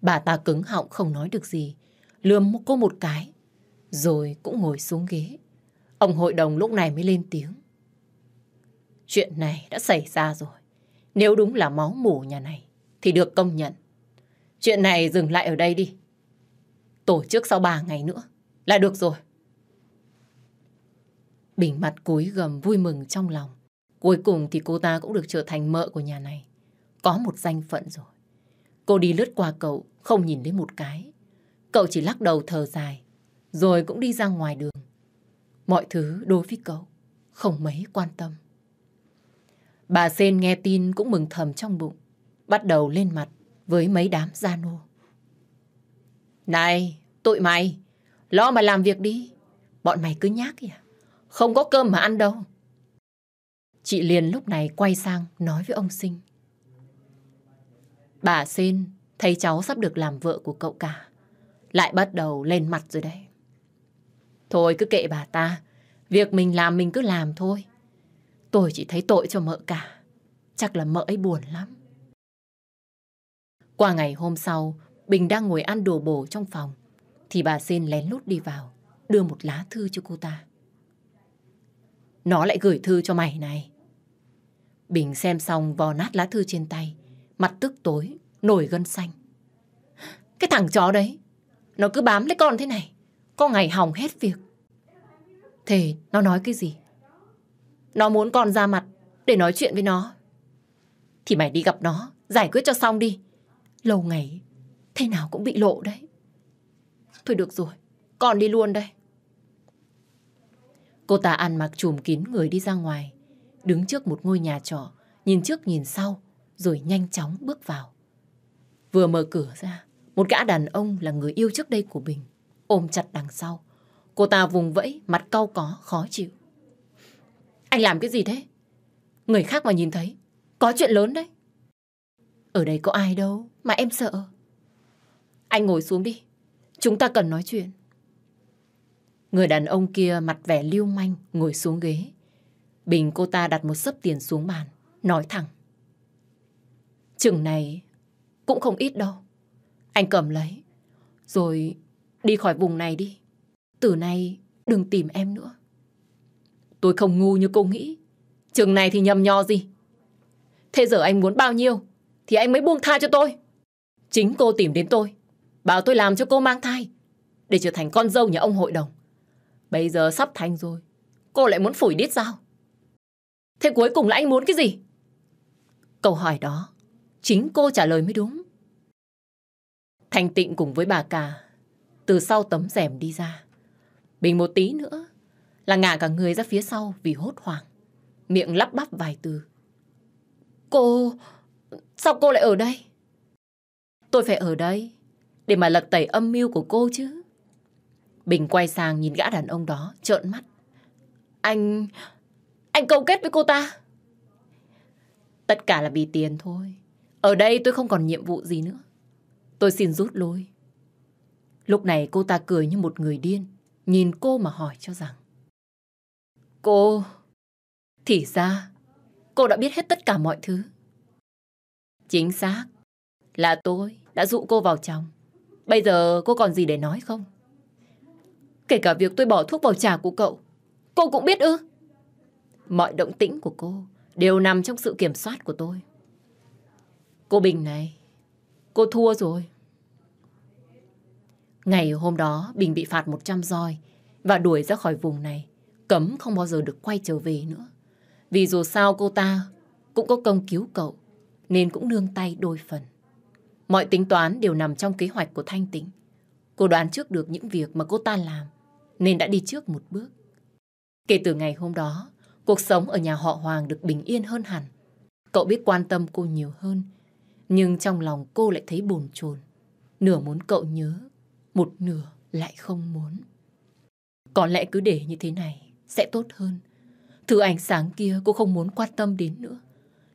Bà ta cứng họng không nói được gì. Lườm cô một cái. Rồi cũng ngồi xuống ghế. Ông hội đồng lúc này mới lên tiếng. Chuyện này đã xảy ra rồi. Nếu đúng là máu mủ nhà này thì được công nhận. Chuyện này dừng lại ở đây đi. Tổ chức sau ba ngày nữa là được rồi. Bình mặt cúi gầm vui mừng trong lòng. Cuối cùng thì cô ta cũng được trở thành mợ của nhà này có một danh phận rồi. Cô đi lướt qua cậu, không nhìn thấy một cái. Cậu chỉ lắc đầu thờ dài, rồi cũng đi ra ngoài đường. Mọi thứ đối với cậu không mấy quan tâm. Bà Sen nghe tin cũng mừng thầm trong bụng, bắt đầu lên mặt với mấy đám gia nô. Này, tụi mày, lo mà làm việc đi. Bọn mày cứ nhát kìa, không có cơm mà ăn đâu. Chị liền lúc này quay sang nói với ông Sinh. Bà xin thấy cháu sắp được làm vợ của cậu cả. Lại bắt đầu lên mặt rồi đấy. Thôi cứ kệ bà ta. Việc mình làm mình cứ làm thôi. Tôi chỉ thấy tội cho mợ cả. Chắc là mợ ấy buồn lắm. Qua ngày hôm sau, Bình đang ngồi ăn đồ bổ trong phòng. Thì bà xin lén lút đi vào, đưa một lá thư cho cô ta. Nó lại gửi thư cho mày này. Bình xem xong vò nát lá thư trên tay mặt tức tối, nổi gân xanh. Cái thằng chó đấy, nó cứ bám lấy con thế này, có ngày hỏng hết việc. Thế nó nói cái gì? Nó muốn con ra mặt để nói chuyện với nó. Thì mày đi gặp nó, giải quyết cho xong đi. Lâu ngày, thế nào cũng bị lộ đấy. Thôi được rồi, con đi luôn đây. Cô ta ăn mặc trùm kín người đi ra ngoài, đứng trước một ngôi nhà trọ, nhìn trước nhìn sau, rồi nhanh chóng bước vào. Vừa mở cửa ra, một gã đàn ông là người yêu trước đây của Bình, ôm chặt đằng sau. Cô ta vùng vẫy, mặt cau có, khó chịu. Anh làm cái gì thế? Người khác mà nhìn thấy, có chuyện lớn đấy. Ở đây có ai đâu mà em sợ. Anh ngồi xuống đi, chúng ta cần nói chuyện. Người đàn ông kia mặt vẻ lưu manh ngồi xuống ghế. Bình cô ta đặt một sấp tiền xuống bàn, nói thẳng. Chừng này cũng không ít đâu. Anh cầm lấy, rồi đi khỏi vùng này đi. Từ nay đừng tìm em nữa. Tôi không ngu như cô nghĩ. Chừng này thì nhầm nho gì. Thế giờ anh muốn bao nhiêu thì anh mới buông tha cho tôi. Chính cô tìm đến tôi, bảo tôi làm cho cô mang thai để trở thành con dâu nhà ông hội đồng. Bây giờ sắp thành rồi, cô lại muốn phủi đít sao? Thế cuối cùng là anh muốn cái gì? Câu hỏi đó Chính cô trả lời mới đúng. Thành tịnh cùng với bà cả từ sau tấm rèm đi ra. Bình một tí nữa là ngả cả người ra phía sau vì hốt hoảng. Miệng lắp bắp vài từ. Cô... Sao cô lại ở đây? Tôi phải ở đây để mà lật tẩy âm mưu của cô chứ. Bình quay sang nhìn gã đàn ông đó trợn mắt. Anh... Anh cầu kết với cô ta. Tất cả là vì tiền thôi. Ở đây tôi không còn nhiệm vụ gì nữa. Tôi xin rút lui. Lúc này cô ta cười như một người điên, nhìn cô mà hỏi cho rằng. Cô... Thì ra, cô đã biết hết tất cả mọi thứ. Chính xác, là tôi đã dụ cô vào trong. Bây giờ cô còn gì để nói không? Kể cả việc tôi bỏ thuốc vào trà của cậu, cô cũng biết ư? Mọi động tĩnh của cô đều nằm trong sự kiểm soát của tôi. Cô Bình này, cô thua rồi. Ngày hôm đó, Bình bị phạt 100 roi và đuổi ra khỏi vùng này. Cấm không bao giờ được quay trở về nữa. Vì dù sao cô ta cũng có công cứu cậu, nên cũng nương tay đôi phần. Mọi tính toán đều nằm trong kế hoạch của Thanh Tĩnh. Cô đoán trước được những việc mà cô ta làm, nên đã đi trước một bước. Kể từ ngày hôm đó, cuộc sống ở nhà họ Hoàng được bình yên hơn hẳn. Cậu biết quan tâm cô nhiều hơn, nhưng trong lòng cô lại thấy buồn chồn Nửa muốn cậu nhớ, một nửa lại không muốn. Có lẽ cứ để như thế này sẽ tốt hơn. Thứ ánh sáng kia cô không muốn quan tâm đến nữa.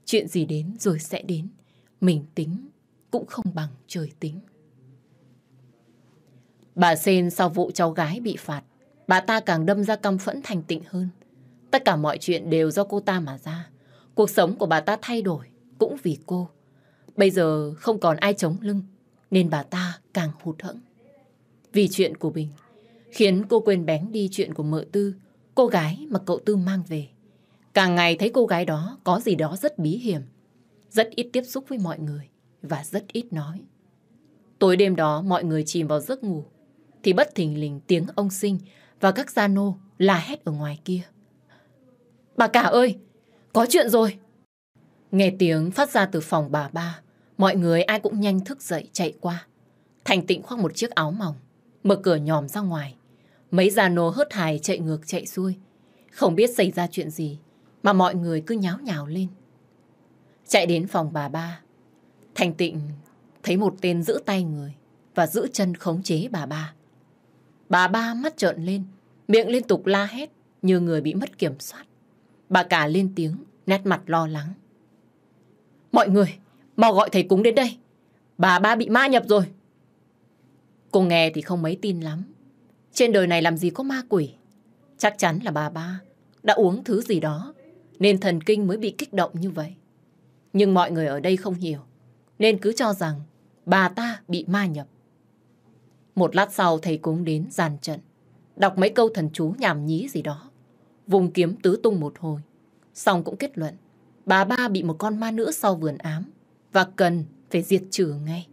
Chuyện gì đến rồi sẽ đến. Mình tính cũng không bằng trời tính. Bà Sen sau vụ cháu gái bị phạt, bà ta càng đâm ra căm phẫn thành tịnh hơn. Tất cả mọi chuyện đều do cô ta mà ra. Cuộc sống của bà ta thay đổi cũng vì cô. Bây giờ không còn ai chống lưng, nên bà ta càng hụt hẫng. Vì chuyện của Bình, khiến cô quên bén đi chuyện của mợ Tư, cô gái mà cậu Tư mang về. Càng ngày thấy cô gái đó có gì đó rất bí hiểm, rất ít tiếp xúc với mọi người và rất ít nói. Tối đêm đó mọi người chìm vào giấc ngủ, thì bất thình lình tiếng ông sinh và các gia nô la hét ở ngoài kia. Bà cả ơi, có chuyện rồi. Nghe tiếng phát ra từ phòng bà ba, mọi người ai cũng nhanh thức dậy chạy qua. Thành tịnh khoác một chiếc áo mỏng, mở cửa nhòm ra ngoài. Mấy già nô hớt hài chạy ngược chạy xuôi. Không biết xảy ra chuyện gì mà mọi người cứ nháo nhào lên. Chạy đến phòng bà ba, Thành tịnh thấy một tên giữ tay người và giữ chân khống chế bà ba. Bà ba mắt trợn lên, miệng liên tục la hét như người bị mất kiểm soát. Bà cả lên tiếng, nét mặt lo lắng. Mọi người, mau gọi thầy cúng đến đây. Bà ba bị ma nhập rồi. Cô nghe thì không mấy tin lắm. Trên đời này làm gì có ma quỷ. Chắc chắn là bà ba đã uống thứ gì đó nên thần kinh mới bị kích động như vậy. Nhưng mọi người ở đây không hiểu nên cứ cho rằng bà ta bị ma nhập. Một lát sau thầy cúng đến giàn trận đọc mấy câu thần chú nhảm nhí gì đó. Vùng kiếm tứ tung một hồi xong cũng kết luận bà ba bị một con ma nữ sau vườn ám và cần phải diệt trừ ngay.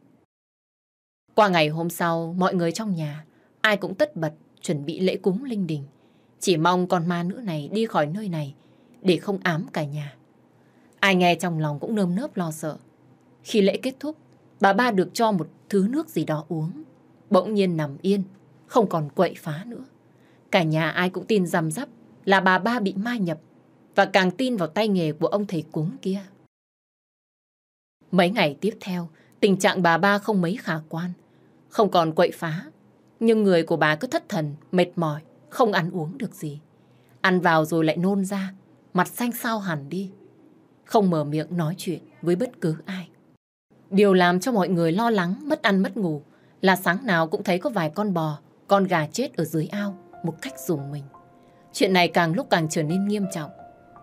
Qua ngày hôm sau, mọi người trong nhà, ai cũng tất bật chuẩn bị lễ cúng linh đình. Chỉ mong con ma nữ này đi khỏi nơi này để không ám cả nhà. Ai nghe trong lòng cũng nơm nớp lo sợ. Khi lễ kết thúc, bà ba được cho một thứ nước gì đó uống. Bỗng nhiên nằm yên, không còn quậy phá nữa. Cả nhà ai cũng tin rằm rắp là bà ba bị ma nhập và càng tin vào tay nghề của ông thầy cúng kia. Mấy ngày tiếp theo, tình trạng bà ba không mấy khả quan, không còn quậy phá, nhưng người của bà cứ thất thần, mệt mỏi, không ăn uống được gì. Ăn vào rồi lại nôn ra, mặt xanh xao hẳn đi. Không mở miệng nói chuyện với bất cứ ai. Điều làm cho mọi người lo lắng, mất ăn mất ngủ là sáng nào cũng thấy có vài con bò, con gà chết ở dưới ao một cách dùng mình. Chuyện này càng lúc càng trở nên nghiêm trọng.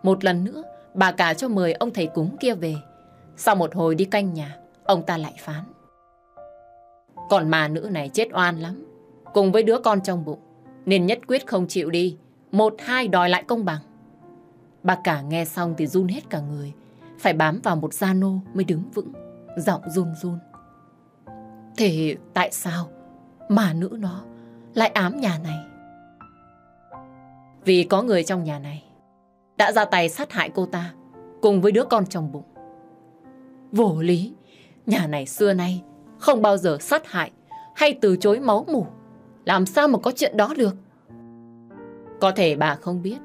Một lần nữa, bà cả cho mời ông thầy cúng kia về. Sau một hồi đi canh nhà, ông ta lại phán. Còn mà nữ này chết oan lắm, cùng với đứa con trong bụng, nên nhất quyết không chịu đi, một hai đòi lại công bằng. Bà cả nghe xong thì run hết cả người, phải bám vào một gia nô mới đứng vững, giọng run run. Thế tại sao mà nữ nó lại ám nhà này? Vì có người trong nhà này đã ra tay sát hại cô ta cùng với đứa con trong bụng. Vô lý, nhà này xưa nay không bao giờ sát hại hay từ chối máu mủ. Làm sao mà có chuyện đó được? Có thể bà không biết,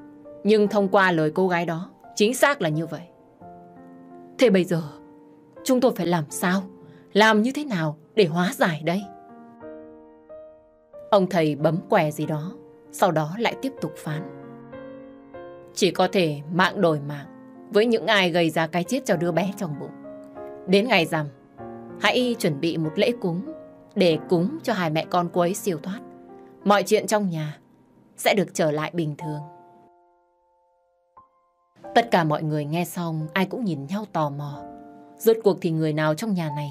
nhưng thông qua lời cô gái đó, chính xác là như vậy. Thế bây giờ, chúng tôi phải làm sao? Làm như thế nào để hóa giải đây? Ông thầy bấm què gì đó, sau đó lại tiếp tục phán. Chỉ có thể mạng đổi mạng với những ai gây ra cái chết cho đứa bé trong bụng. Đến ngày rằm, hãy chuẩn bị một lễ cúng để cúng cho hai mẹ con cô ấy siêu thoát. Mọi chuyện trong nhà sẽ được trở lại bình thường. Tất cả mọi người nghe xong ai cũng nhìn nhau tò mò. Rốt cuộc thì người nào trong nhà này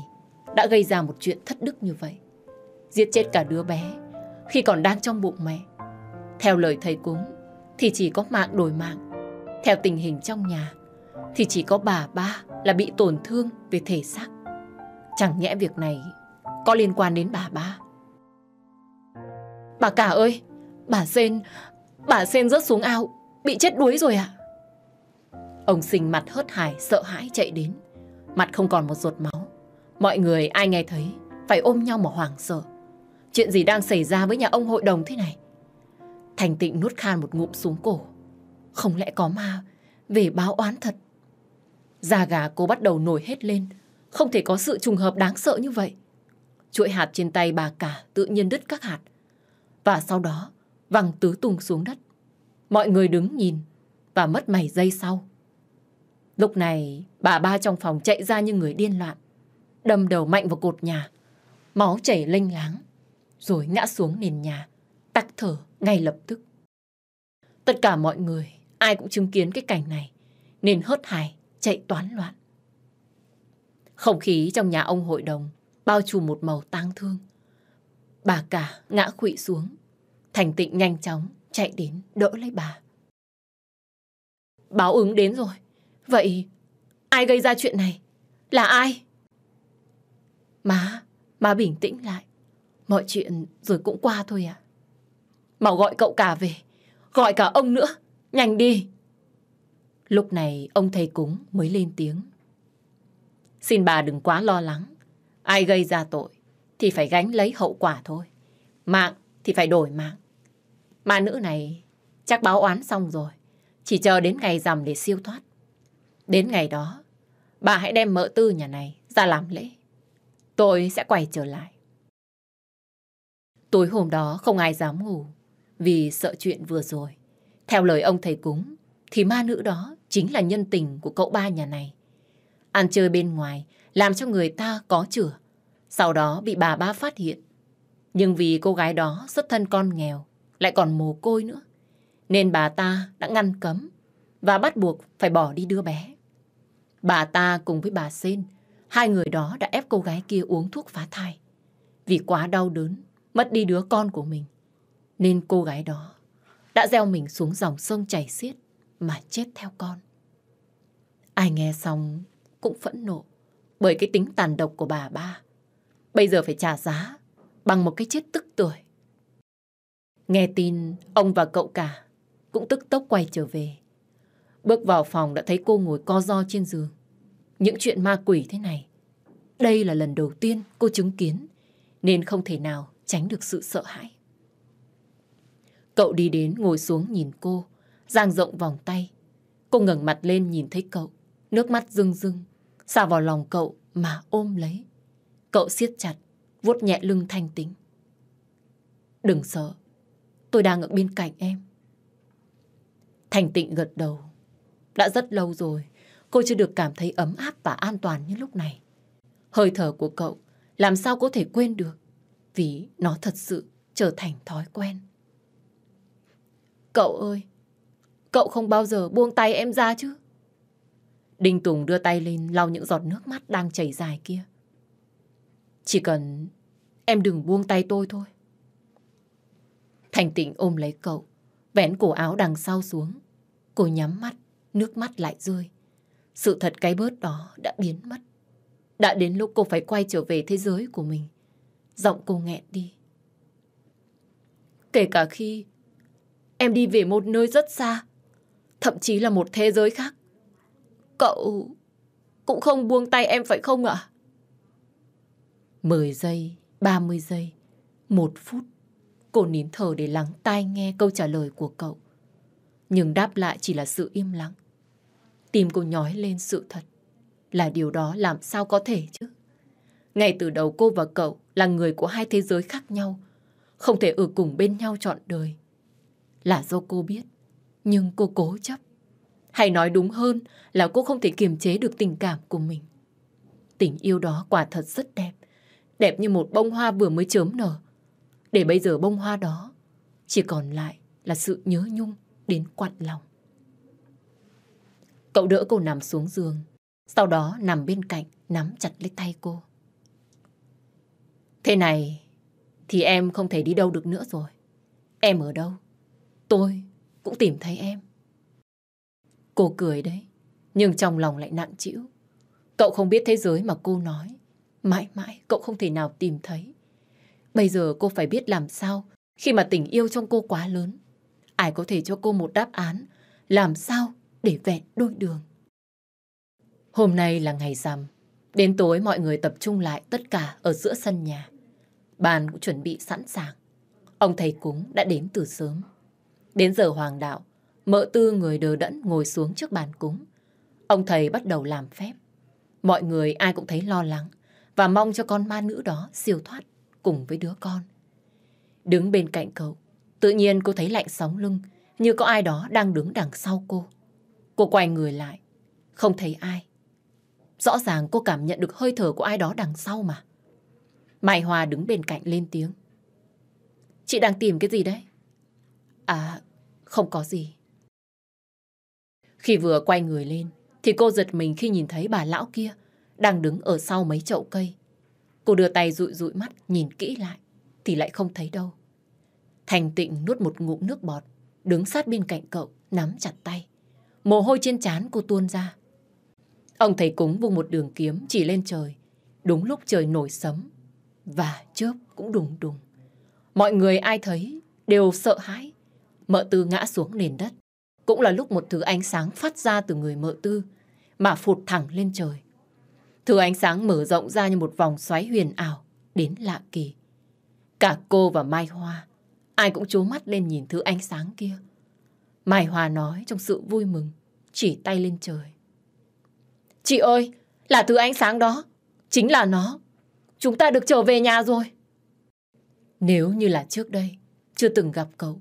đã gây ra một chuyện thất đức như vậy. Giết chết cả đứa bé khi còn đang trong bụng mẹ. Theo lời thầy cúng, thì chỉ có mạng đổi mạng. Theo tình hình trong nhà thì chỉ có bà ba là bị tổn thương về thể xác. Chẳng nhẽ việc này có liên quan đến bà ba. Bà cả ơi, bà Sen, bà Sen rớt xuống ao, bị chết đuối rồi ạ. Ông sinh mặt hớt hải, sợ hãi chạy đến. Mặt không còn một ruột máu. Mọi người ai nghe thấy, phải ôm nhau mà hoảng sợ. Chuyện gì đang xảy ra với nhà ông hội đồng thế này? Thành tịnh nuốt khan một ngụm xuống cổ. Không lẽ có ma về báo oán thật? Da gà cô bắt đầu nổi hết lên. Không thể có sự trùng hợp đáng sợ như vậy. Chuỗi hạt trên tay bà cả tự nhiên đứt các hạt. Và sau đó văng tứ tung xuống đất. Mọi người đứng nhìn và mất mảy dây sau. Lúc này bà ba trong phòng chạy ra như người điên loạn. Đâm đầu mạnh vào cột nhà. Máu chảy lênh láng. Rồi ngã xuống nền nhà. Tắc thở ngay lập tức. Tất cả mọi người, ai cũng chứng kiến cái cảnh này, nên hớt hài chạy toán loạn. Không khí trong nhà ông hội đồng bao trùm một màu tang thương. Bà cả ngã khụy xuống, Thành Tịnh nhanh chóng chạy đến đỡ lấy bà. Báo ứng đến rồi. Vậy ai gây ra chuyện này? Là ai? Má, má bình tĩnh lại. Mọi chuyện rồi cũng qua thôi ạ. Bảo gọi cậu cả về. Gọi cả ông nữa. Nhanh đi. Lúc này ông thầy cúng mới lên tiếng. Xin bà đừng quá lo lắng. Ai gây ra tội thì phải gánh lấy hậu quả thôi. Mạng thì phải đổi mạng. Mà nữ này chắc báo oán xong rồi. Chỉ chờ đến ngày rằm để siêu thoát. Đến ngày đó, bà hãy đem mợ tư nhà này ra làm lễ. Tôi sẽ quay trở lại. Tối hôm đó không ai dám ngủ vì sợ chuyện vừa rồi. Theo lời ông thầy cúng, thì ma nữ đó chính là nhân tình của cậu ba nhà này. Ăn chơi bên ngoài làm cho người ta có chửa. Sau đó bị bà ba phát hiện. Nhưng vì cô gái đó xuất thân con nghèo, lại còn mồ côi nữa, nên bà ta đã ngăn cấm và bắt buộc phải bỏ đi đứa bé. Bà ta cùng với bà Sên, hai người đó đã ép cô gái kia uống thuốc phá thai. Vì quá đau đớn, mất đi đứa con của mình, nên cô gái đó đã gieo mình xuống dòng sông chảy xiết mà chết theo con. Ai nghe xong cũng phẫn nộ bởi cái tính tàn độc của bà ba. Bây giờ phải trả giá bằng một cái chết tức tuổi. Nghe tin ông và cậu cả cũng tức tốc quay trở về. Bước vào phòng đã thấy cô ngồi co do trên giường. Những chuyện ma quỷ thế này, đây là lần đầu tiên cô chứng kiến nên không thể nào tránh được sự sợ hãi. Cậu đi đến ngồi xuống nhìn cô, dang rộng vòng tay. Cô ngẩng mặt lên nhìn thấy cậu, nước mắt rưng rưng, xả vào lòng cậu mà ôm lấy. Cậu siết chặt, vuốt nhẹ lưng thanh tính. Đừng sợ, tôi đang ở bên cạnh em. Thành tịnh gật đầu. Đã rất lâu rồi, cô chưa được cảm thấy ấm áp và an toàn như lúc này. Hơi thở của cậu làm sao có thể quên được, vì nó thật sự trở thành thói quen. Cậu ơi, cậu không bao giờ buông tay em ra chứ. Đinh Tùng đưa tay lên lau những giọt nước mắt đang chảy dài kia. Chỉ cần em đừng buông tay tôi thôi. Thành tịnh ôm lấy cậu, vén cổ áo đằng sau xuống. Cô nhắm mắt, nước mắt lại rơi. Sự thật cái bớt đó đã biến mất. Đã đến lúc cô phải quay trở về thế giới của mình. Giọng cô nghẹn đi. Kể cả khi em đi về một nơi rất xa, thậm chí là một thế giới khác. Cậu cũng không buông tay em phải không ạ? À? 10 giây, 30 giây, một phút, cô nín thở để lắng tai nghe câu trả lời của cậu. Nhưng đáp lại chỉ là sự im lặng. Tim cô nhói lên sự thật. Là điều đó làm sao có thể chứ? Ngay từ đầu cô và cậu là người của hai thế giới khác nhau. Không thể ở cùng bên nhau trọn đời là do cô biết, nhưng cô cố chấp. Hay nói đúng hơn là cô không thể kiềm chế được tình cảm của mình. Tình yêu đó quả thật rất đẹp, đẹp như một bông hoa vừa mới chớm nở. Để bây giờ bông hoa đó chỉ còn lại là sự nhớ nhung đến quặn lòng. Cậu đỡ cô nằm xuống giường, sau đó nằm bên cạnh nắm chặt lấy tay cô. Thế này thì em không thể đi đâu được nữa rồi. Em ở đâu? Tôi cũng tìm thấy em. Cô cười đấy, nhưng trong lòng lại nặng chịu Cậu không biết thế giới mà cô nói. Mãi mãi cậu không thể nào tìm thấy. Bây giờ cô phải biết làm sao khi mà tình yêu trong cô quá lớn. Ai có thể cho cô một đáp án làm sao để vẹn đôi đường. Hôm nay là ngày rằm. Đến tối mọi người tập trung lại tất cả ở giữa sân nhà. Bàn cũng chuẩn bị sẵn sàng. Ông thầy cúng đã đến từ sớm. Đến giờ hoàng đạo, mợ tư người đờ đẫn ngồi xuống trước bàn cúng. Ông thầy bắt đầu làm phép. Mọi người ai cũng thấy lo lắng và mong cho con ma nữ đó siêu thoát cùng với đứa con. Đứng bên cạnh cậu, tự nhiên cô thấy lạnh sóng lưng như có ai đó đang đứng đằng sau cô. Cô quay người lại, không thấy ai. Rõ ràng cô cảm nhận được hơi thở của ai đó đằng sau mà. Mai Hòa đứng bên cạnh lên tiếng. Chị đang tìm cái gì đấy? À, không có gì. Khi vừa quay người lên, thì cô giật mình khi nhìn thấy bà lão kia đang đứng ở sau mấy chậu cây. Cô đưa tay dụi dụi mắt nhìn kỹ lại, thì lại không thấy đâu. Thành tịnh nuốt một ngụm nước bọt, đứng sát bên cạnh cậu, nắm chặt tay. Mồ hôi trên trán cô tuôn ra. Ông thầy cúng vung một đường kiếm chỉ lên trời, đúng lúc trời nổi sấm, và chớp cũng đùng đùng. Mọi người ai thấy đều sợ hãi, mợ tư ngã xuống nền đất. Cũng là lúc một thứ ánh sáng phát ra từ người mợ tư, mà phụt thẳng lên trời. Thứ ánh sáng mở rộng ra như một vòng xoáy huyền ảo, đến lạ kỳ. Cả cô và Mai Hoa, ai cũng chố mắt lên nhìn thứ ánh sáng kia. Mai Hoa nói trong sự vui mừng, chỉ tay lên trời. Chị ơi, là thứ ánh sáng đó, chính là nó. Chúng ta được trở về nhà rồi. Nếu như là trước đây, chưa từng gặp cậu,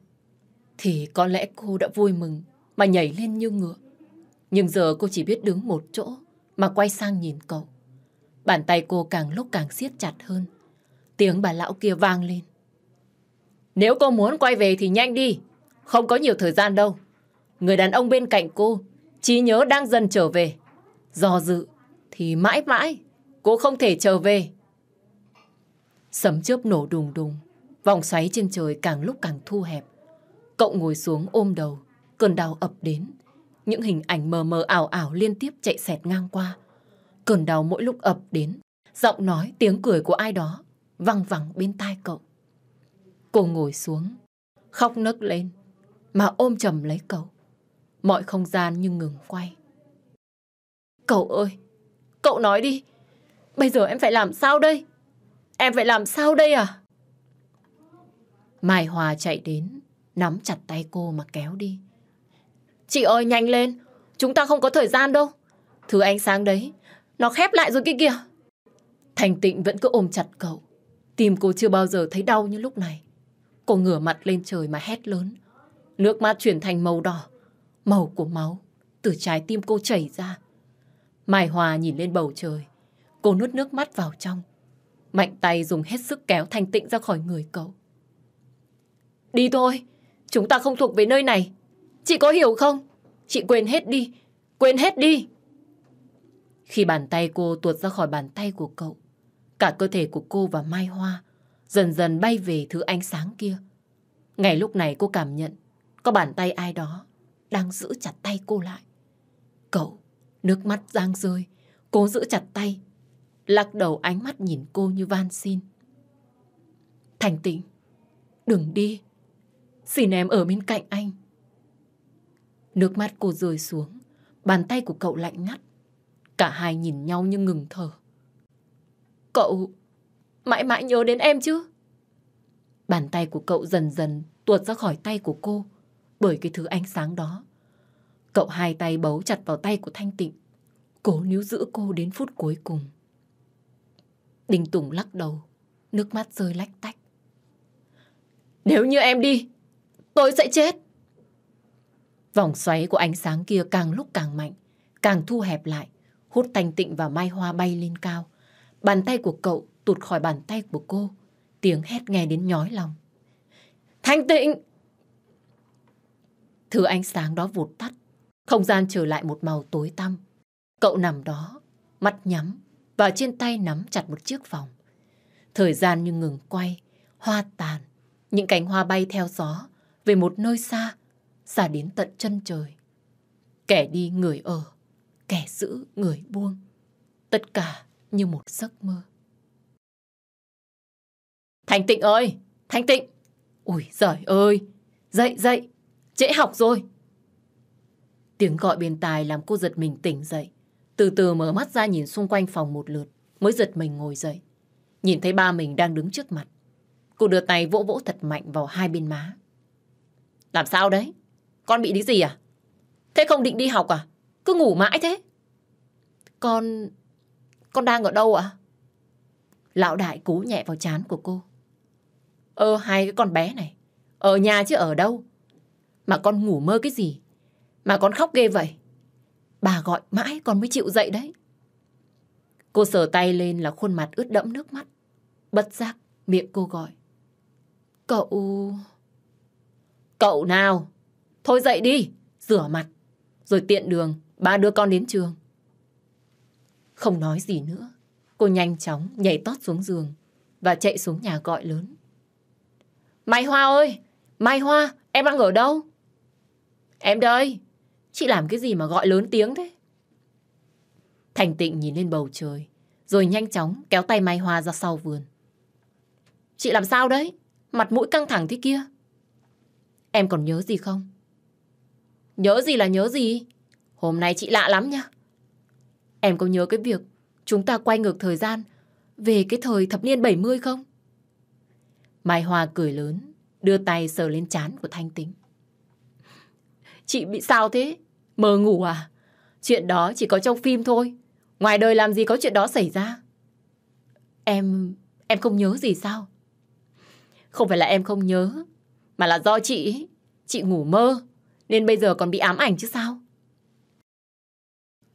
thì có lẽ cô đã vui mừng mà nhảy lên như ngựa. Nhưng giờ cô chỉ biết đứng một chỗ mà quay sang nhìn cậu. Bàn tay cô càng lúc càng siết chặt hơn. Tiếng bà lão kia vang lên. Nếu cô muốn quay về thì nhanh đi. Không có nhiều thời gian đâu. Người đàn ông bên cạnh cô, trí nhớ đang dần trở về. Do dự thì mãi mãi cô không thể trở về. Sấm chớp nổ đùng đùng, vòng xoáy trên trời càng lúc càng thu hẹp. Cậu ngồi xuống ôm đầu, cơn đau ập đến. Những hình ảnh mờ mờ ảo ảo liên tiếp chạy xẹt ngang qua. Cơn đau mỗi lúc ập đến, giọng nói, tiếng cười của ai đó văng vẳng bên tai cậu. Cô ngồi xuống, khóc nấc lên, mà ôm chầm lấy cậu. Mọi không gian như ngừng quay. Cậu ơi, cậu nói đi, bây giờ em phải làm sao đây? Em phải làm sao đây à? Mai Hòa chạy đến, nắm chặt tay cô mà kéo đi. Chị ơi nhanh lên, chúng ta không có thời gian đâu. Thứ ánh sáng đấy, nó khép lại rồi kia kìa. Thành tịnh vẫn cứ ôm chặt cậu. Tim cô chưa bao giờ thấy đau như lúc này. Cô ngửa mặt lên trời mà hét lớn. Nước mắt chuyển thành màu đỏ, màu của máu, từ trái tim cô chảy ra. Mai Hòa nhìn lên bầu trời, cô nuốt nước mắt vào trong. Mạnh tay dùng hết sức kéo Thành Tịnh ra khỏi người cậu. Đi thôi, Chúng ta không thuộc về nơi này. Chị có hiểu không? Chị quên hết đi. Quên hết đi. Khi bàn tay cô tuột ra khỏi bàn tay của cậu, cả cơ thể của cô và Mai Hoa dần dần bay về thứ ánh sáng kia. ngày lúc này cô cảm nhận có bàn tay ai đó đang giữ chặt tay cô lại. Cậu, nước mắt giang rơi, cố giữ chặt tay, lắc đầu ánh mắt nhìn cô như van xin. Thành tĩnh, đừng đi. Xin em ở bên cạnh anh. Nước mắt cô rơi xuống, bàn tay của cậu lạnh ngắt. Cả hai nhìn nhau như ngừng thở. Cậu mãi mãi nhớ đến em chứ? Bàn tay của cậu dần dần tuột ra khỏi tay của cô bởi cái thứ ánh sáng đó. Cậu hai tay bấu chặt vào tay của Thanh Tịnh, cố níu giữ cô đến phút cuối cùng. Đình Tùng lắc đầu, nước mắt rơi lách tách. Nếu như em đi, Tôi sẽ chết. Vòng xoáy của ánh sáng kia càng lúc càng mạnh, càng thu hẹp lại, hút thanh tịnh và mai hoa bay lên cao. Bàn tay của cậu tụt khỏi bàn tay của cô, tiếng hét nghe đến nhói lòng. Thanh tịnh! Thứ ánh sáng đó vụt tắt, không gian trở lại một màu tối tăm. Cậu nằm đó, mắt nhắm và trên tay nắm chặt một chiếc vòng. Thời gian như ngừng quay, hoa tàn, những cánh hoa bay theo gió, về một nơi xa, xa đến tận chân trời. Kẻ đi người ở, kẻ giữ người buông. Tất cả như một giấc mơ. Thành Tịnh ơi! Thanh Tịnh! Ui giời ơi! Dậy dậy! Trễ học rồi! Tiếng gọi bên tài làm cô giật mình tỉnh dậy. Từ từ mở mắt ra nhìn xung quanh phòng một lượt, mới giật mình ngồi dậy. Nhìn thấy ba mình đang đứng trước mặt. Cô đưa tay vỗ vỗ thật mạnh vào hai bên má. Làm sao đấy? Con bị cái gì à? Thế không định đi học à? Cứ ngủ mãi thế. Con... Con đang ở đâu ạ? Lão đại cú nhẹ vào chán của cô. Ơ hai cái con bé này. Ở nhà chứ ở đâu? Mà con ngủ mơ cái gì? Mà con khóc ghê vậy? Bà gọi mãi con mới chịu dậy đấy. Cô sờ tay lên là khuôn mặt ướt đẫm nước mắt. Bất giác miệng cô gọi. Cậu... Cậu nào? Thôi dậy đi, rửa mặt, rồi tiện đường, ba đưa con đến trường. Không nói gì nữa, cô nhanh chóng nhảy tót xuống giường và chạy xuống nhà gọi lớn. Mai Hoa ơi, Mai Hoa, em đang ở đâu? Em đây, chị làm cái gì mà gọi lớn tiếng thế? Thành tịnh nhìn lên bầu trời, rồi nhanh chóng kéo tay Mai Hoa ra sau vườn. Chị làm sao đấy? Mặt mũi căng thẳng thế kia. Em còn nhớ gì không? Nhớ gì là nhớ gì? Hôm nay chị lạ lắm nhá. Em có nhớ cái việc chúng ta quay ngược thời gian về cái thời thập niên 70 không? Mai Hoa cười lớn, đưa tay sờ lên chán của Thanh Tính. Chị bị sao thế? Mờ ngủ à? Chuyện đó chỉ có trong phim thôi. Ngoài đời làm gì có chuyện đó xảy ra? Em... em không nhớ gì sao? Không phải là em không nhớ, mà là do chị Chị ngủ mơ Nên bây giờ còn bị ám ảnh chứ sao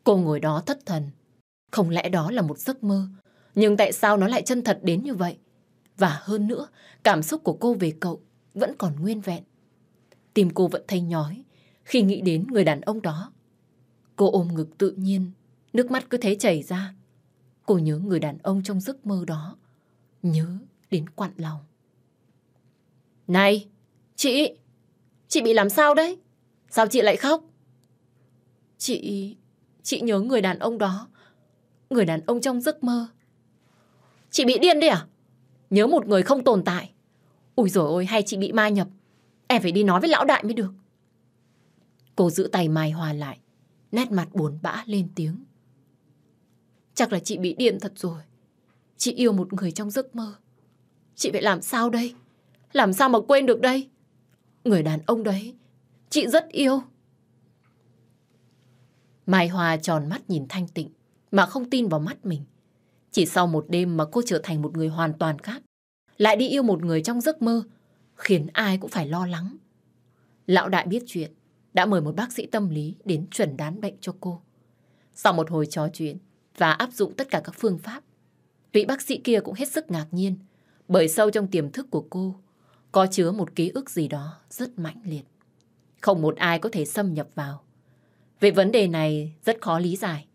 Cô ngồi đó thất thần Không lẽ đó là một giấc mơ Nhưng tại sao nó lại chân thật đến như vậy Và hơn nữa Cảm xúc của cô về cậu Vẫn còn nguyên vẹn Tim cô vẫn thay nhói Khi nghĩ đến người đàn ông đó Cô ôm ngực tự nhiên Nước mắt cứ thế chảy ra Cô nhớ người đàn ông trong giấc mơ đó Nhớ đến quặn lòng Này Chị, chị bị làm sao đấy? Sao chị lại khóc? Chị, chị nhớ người đàn ông đó. Người đàn ông trong giấc mơ. Chị bị điên đấy à? Nhớ một người không tồn tại. Ui rồi ôi, hay chị bị ma nhập. Em phải đi nói với lão đại mới được. Cô giữ tay Mai Hòa lại, nét mặt buồn bã lên tiếng. Chắc là chị bị điên thật rồi. Chị yêu một người trong giấc mơ. Chị phải làm sao đây? Làm sao mà quên được đây? Người đàn ông đấy, chị rất yêu. Mai Hòa tròn mắt nhìn Thanh Tịnh, mà không tin vào mắt mình. Chỉ sau một đêm mà cô trở thành một người hoàn toàn khác, lại đi yêu một người trong giấc mơ, khiến ai cũng phải lo lắng. Lão đại biết chuyện, đã mời một bác sĩ tâm lý đến chuẩn đoán bệnh cho cô. Sau một hồi trò chuyện và áp dụng tất cả các phương pháp, vị bác sĩ kia cũng hết sức ngạc nhiên bởi sâu trong tiềm thức của cô có chứa một ký ức gì đó rất mãnh liệt. Không một ai có thể xâm nhập vào. Về vấn đề này rất khó lý giải.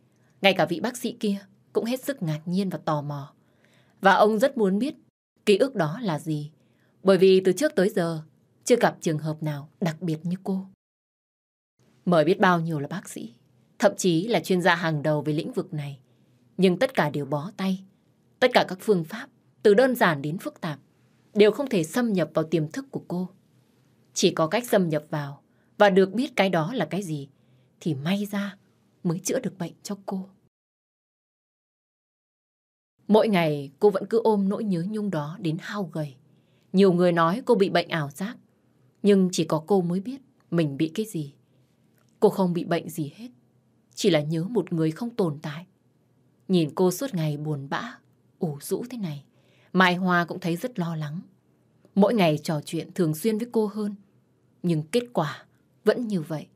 Ngay cả vị bác sĩ kia cũng hết sức ngạc nhiên và tò mò. Và ông rất muốn biết ký ức đó là gì. Bởi vì từ trước tới giờ chưa gặp trường hợp nào đặc biệt như cô. Mời biết bao nhiêu là bác sĩ, thậm chí là chuyên gia hàng đầu về lĩnh vực này. Nhưng tất cả đều bó tay. Tất cả các phương pháp, từ đơn giản đến phức tạp, đều không thể xâm nhập vào tiềm thức của cô. Chỉ có cách xâm nhập vào và được biết cái đó là cái gì thì may ra mới chữa được bệnh cho cô. Mỗi ngày cô vẫn cứ ôm nỗi nhớ nhung đó đến hao gầy. Nhiều người nói cô bị bệnh ảo giác, nhưng chỉ có cô mới biết mình bị cái gì. Cô không bị bệnh gì hết, chỉ là nhớ một người không tồn tại. Nhìn cô suốt ngày buồn bã, ủ rũ thế này. Mai Hoa cũng thấy rất lo lắng. Mỗi ngày trò chuyện thường xuyên với cô hơn. Nhưng kết quả vẫn như vậy.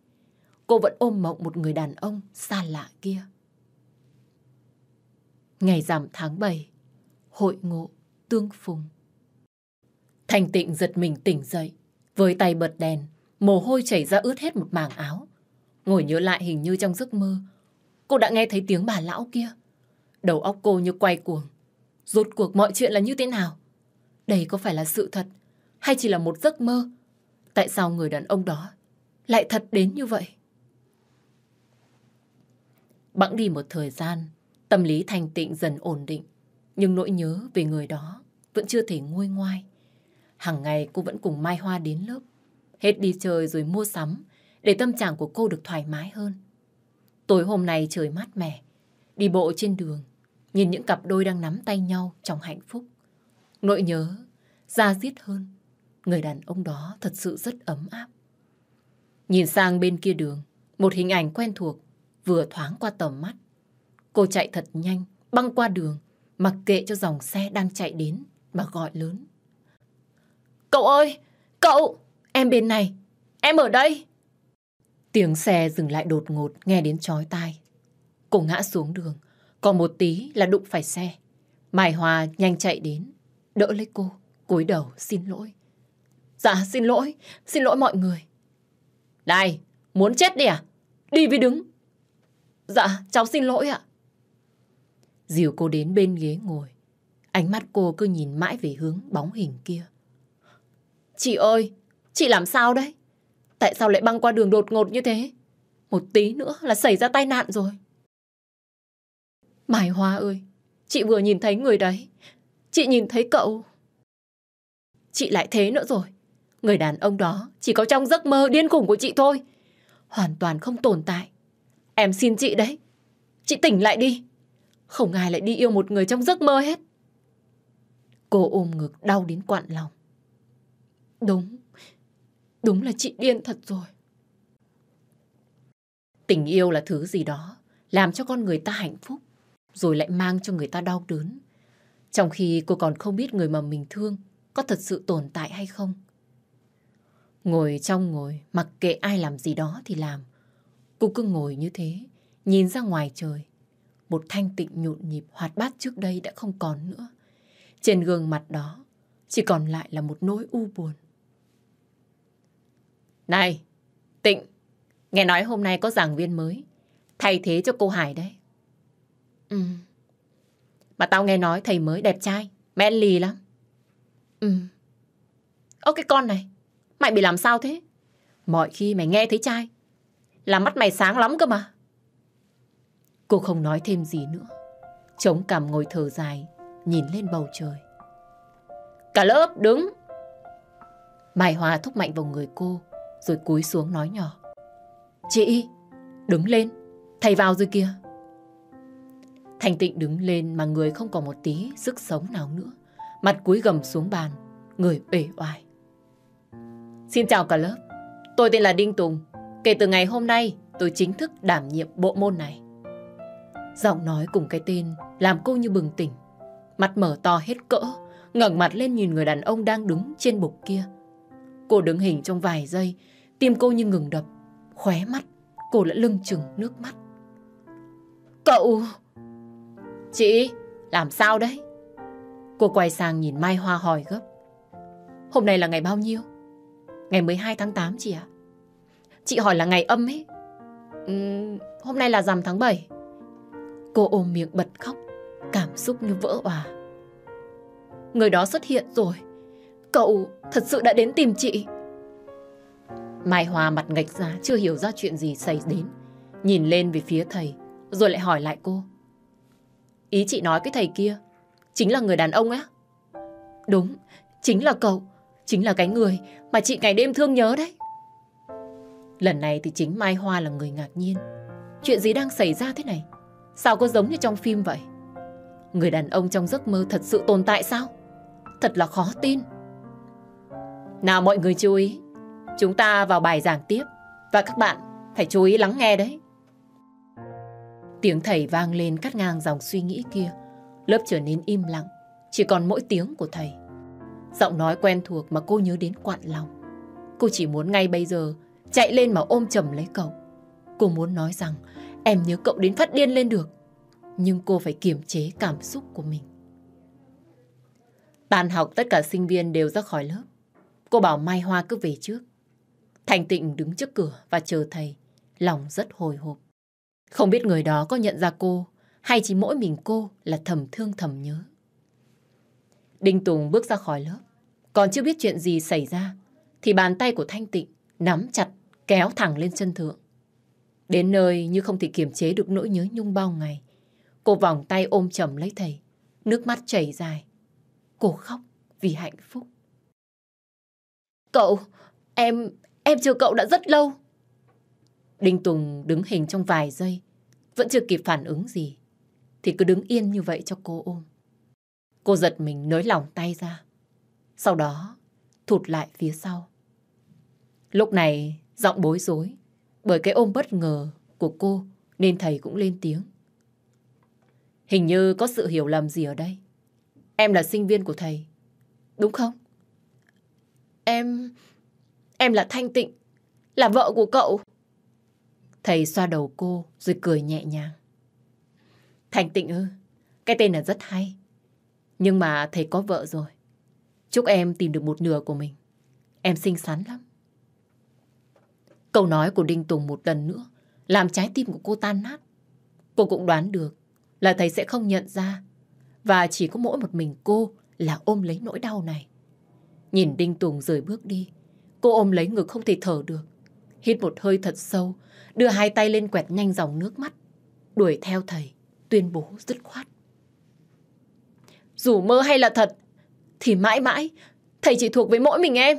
Cô vẫn ôm mộng một người đàn ông xa lạ kia. Ngày rằm tháng 7, hội ngộ tương phùng. Thành tịnh giật mình tỉnh dậy, với tay bật đèn, mồ hôi chảy ra ướt hết một mảng áo. Ngồi nhớ lại hình như trong giấc mơ, cô đã nghe thấy tiếng bà lão kia. Đầu óc cô như quay cuồng, Rốt cuộc mọi chuyện là như thế nào? Đây có phải là sự thật hay chỉ là một giấc mơ? Tại sao người đàn ông đó lại thật đến như vậy? Bẵng đi một thời gian, tâm lý thành tịnh dần ổn định. Nhưng nỗi nhớ về người đó vẫn chưa thể nguôi ngoai. Hằng ngày cô vẫn cùng Mai Hoa đến lớp. Hết đi chơi rồi mua sắm để tâm trạng của cô được thoải mái hơn. Tối hôm nay trời mát mẻ. Đi bộ trên đường nhìn những cặp đôi đang nắm tay nhau trong hạnh phúc. Nỗi nhớ, ra diết hơn, người đàn ông đó thật sự rất ấm áp. Nhìn sang bên kia đường, một hình ảnh quen thuộc vừa thoáng qua tầm mắt. Cô chạy thật nhanh, băng qua đường, mặc kệ cho dòng xe đang chạy đến mà gọi lớn. Cậu ơi! Cậu! Em bên này! Em ở đây! Tiếng xe dừng lại đột ngột nghe đến chói tai. Cô ngã xuống đường, còn một tí là đụng phải xe. Mai Hòa nhanh chạy đến, đỡ lấy cô, cúi đầu xin lỗi. Dạ, xin lỗi, xin lỗi mọi người. Này, muốn chết đi à? Đi với đứng. Dạ, cháu xin lỗi ạ. Dìu cô đến bên ghế ngồi. Ánh mắt cô cứ nhìn mãi về hướng bóng hình kia. Chị ơi, chị làm sao đấy? Tại sao lại băng qua đường đột ngột như thế? Một tí nữa là xảy ra tai nạn rồi. Mai Hoa ơi, chị vừa nhìn thấy người đấy. Chị nhìn thấy cậu. Chị lại thế nữa rồi. Người đàn ông đó chỉ có trong giấc mơ điên khủng của chị thôi. Hoàn toàn không tồn tại. Em xin chị đấy. Chị tỉnh lại đi. Không ai lại đi yêu một người trong giấc mơ hết. Cô ôm ngực đau đến quặn lòng. Đúng. Đúng là chị điên thật rồi. Tình yêu là thứ gì đó làm cho con người ta hạnh phúc rồi lại mang cho người ta đau đớn. Trong khi cô còn không biết người mà mình thương có thật sự tồn tại hay không. Ngồi trong ngồi, mặc kệ ai làm gì đó thì làm. Cô cứ ngồi như thế, nhìn ra ngoài trời. Một thanh tịnh nhộn nhịp hoạt bát trước đây đã không còn nữa. Trên gương mặt đó, chỉ còn lại là một nỗi u buồn. Này, Tịnh, nghe nói hôm nay có giảng viên mới, thay thế cho cô Hải đấy. Ừ. Mà tao nghe nói thầy mới đẹp trai, men lì lắm. Ừ. Ơ cái con này, mày bị làm sao thế? Mọi khi mày nghe thấy trai, là mắt mày sáng lắm cơ mà. Cô không nói thêm gì nữa. Chống cằm ngồi thở dài, nhìn lên bầu trời. Cả lớp đứng. Mai Hoa thúc mạnh vào người cô, rồi cúi xuống nói nhỏ. Chị, đứng lên, thầy vào rồi kìa. Thành Tịnh đứng lên mà người không còn một tí sức sống nào nữa. Mặt cúi gầm xuống bàn, người bể oai. Xin chào cả lớp, tôi tên là Đinh Tùng. Kể từ ngày hôm nay, tôi chính thức đảm nhiệm bộ môn này. Giọng nói cùng cái tên làm cô như bừng tỉnh. Mặt mở to hết cỡ, ngẩng mặt lên nhìn người đàn ông đang đứng trên bục kia. Cô đứng hình trong vài giây, tim cô như ngừng đập, khóe mắt, cô lại lưng chừng nước mắt. Cậu... Chị, làm sao đấy? Cô quay sang nhìn Mai Hoa hỏi gấp. Hôm nay là ngày bao nhiêu? Ngày 12 tháng 8 chị ạ. Chị hỏi là ngày âm ấy. Ừ, hôm nay là rằm tháng 7. Cô ôm miệng bật khóc, cảm xúc như vỡ òa. Người đó xuất hiện rồi. Cậu thật sự đã đến tìm chị. Mai Hoa mặt ngạch ra, chưa hiểu ra chuyện gì xảy đến. Nhìn lên về phía thầy, rồi lại hỏi lại cô. Ý chị nói cái thầy kia Chính là người đàn ông á Đúng, chính là cậu Chính là cái người mà chị ngày đêm thương nhớ đấy Lần này thì chính Mai Hoa là người ngạc nhiên Chuyện gì đang xảy ra thế này Sao có giống như trong phim vậy Người đàn ông trong giấc mơ thật sự tồn tại sao Thật là khó tin Nào mọi người chú ý Chúng ta vào bài giảng tiếp Và các bạn phải chú ý lắng nghe đấy Tiếng thầy vang lên cắt ngang dòng suy nghĩ kia. Lớp trở nên im lặng, chỉ còn mỗi tiếng của thầy. Giọng nói quen thuộc mà cô nhớ đến quặn lòng. Cô chỉ muốn ngay bây giờ chạy lên mà ôm chầm lấy cậu. Cô muốn nói rằng em nhớ cậu đến phát điên lên được. Nhưng cô phải kiềm chế cảm xúc của mình. Tàn học tất cả sinh viên đều ra khỏi lớp. Cô bảo Mai Hoa cứ về trước. Thành Tịnh đứng trước cửa và chờ thầy, lòng rất hồi hộp. Không biết người đó có nhận ra cô hay chỉ mỗi mình cô là thầm thương thầm nhớ. Đinh Tùng bước ra khỏi lớp. Còn chưa biết chuyện gì xảy ra thì bàn tay của Thanh Tịnh nắm chặt kéo thẳng lên chân thượng. Đến nơi như không thể kiềm chế được nỗi nhớ nhung bao ngày. Cô vòng tay ôm chầm lấy thầy. Nước mắt chảy dài. Cô khóc vì hạnh phúc. Cậu, em, em chờ cậu đã rất lâu. Đinh Tùng đứng hình trong vài giây vẫn chưa kịp phản ứng gì, thì cứ đứng yên như vậy cho cô ôm. Cô giật mình nới lòng tay ra, sau đó thụt lại phía sau. Lúc này giọng bối rối, bởi cái ôm bất ngờ của cô nên thầy cũng lên tiếng. Hình như có sự hiểu lầm gì ở đây. Em là sinh viên của thầy, đúng không? Em... em là Thanh Tịnh, là vợ của cậu. Thầy xoa đầu cô rồi cười nhẹ nhàng. Thành tịnh ư, cái tên là rất hay. Nhưng mà thầy có vợ rồi. Chúc em tìm được một nửa của mình. Em xinh xắn lắm. Câu nói của Đinh Tùng một lần nữa làm trái tim của cô tan nát. Cô cũng đoán được là thầy sẽ không nhận ra và chỉ có mỗi một mình cô là ôm lấy nỗi đau này. Nhìn Đinh Tùng rời bước đi, cô ôm lấy ngực không thể thở được hít một hơi thật sâu, đưa hai tay lên quẹt nhanh dòng nước mắt, đuổi theo thầy, tuyên bố dứt khoát. Dù mơ hay là thật, thì mãi mãi, thầy chỉ thuộc với mỗi mình em.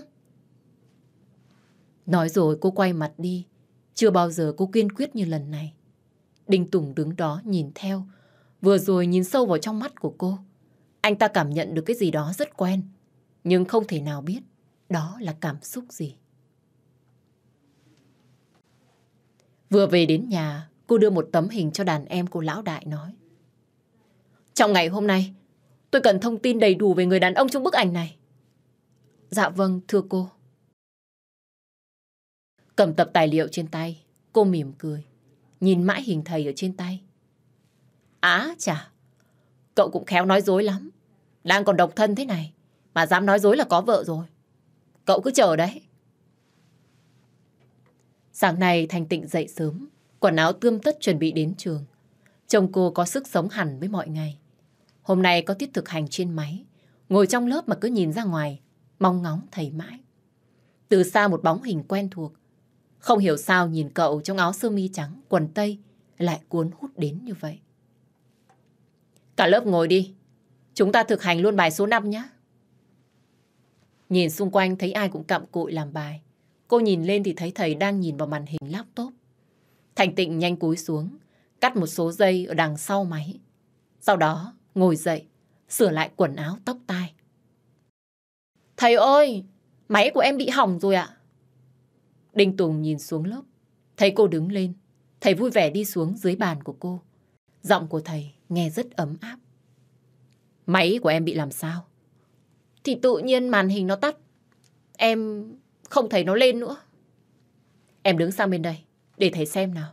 Nói rồi cô quay mặt đi, chưa bao giờ cô kiên quyết như lần này. Đinh Tùng đứng đó nhìn theo, vừa rồi nhìn sâu vào trong mắt của cô. Anh ta cảm nhận được cái gì đó rất quen, nhưng không thể nào biết đó là cảm xúc gì. Vừa về đến nhà, cô đưa một tấm hình cho đàn em cô lão đại nói. Trong ngày hôm nay, tôi cần thông tin đầy đủ về người đàn ông trong bức ảnh này. Dạ vâng, thưa cô. Cầm tập tài liệu trên tay, cô mỉm cười, nhìn mãi hình thầy ở trên tay. Á à, chà, cậu cũng khéo nói dối lắm. Đang còn độc thân thế này, mà dám nói dối là có vợ rồi. Cậu cứ chờ đấy. Sáng nay Thanh Tịnh dậy sớm, quần áo tươm tất chuẩn bị đến trường. Chồng cô có sức sống hẳn với mọi ngày. Hôm nay có tiết thực hành trên máy, ngồi trong lớp mà cứ nhìn ra ngoài, mong ngóng thầy mãi. Từ xa một bóng hình quen thuộc, không hiểu sao nhìn cậu trong áo sơ mi trắng, quần tây lại cuốn hút đến như vậy. Cả lớp ngồi đi, chúng ta thực hành luôn bài số 5 nhé. Nhìn xung quanh thấy ai cũng cặm cụi làm bài. Cô nhìn lên thì thấy thầy đang nhìn vào màn hình laptop. Thành tịnh nhanh cúi xuống, cắt một số dây ở đằng sau máy. Sau đó ngồi dậy, sửa lại quần áo tóc tai. Thầy ơi, máy của em bị hỏng rồi ạ. Đinh Tùng nhìn xuống lớp, thấy cô đứng lên. Thầy vui vẻ đi xuống dưới bàn của cô. Giọng của thầy nghe rất ấm áp. Máy của em bị làm sao? Thì tự nhiên màn hình nó tắt. Em không thấy nó lên nữa. Em đứng sang bên đây, để thầy xem nào.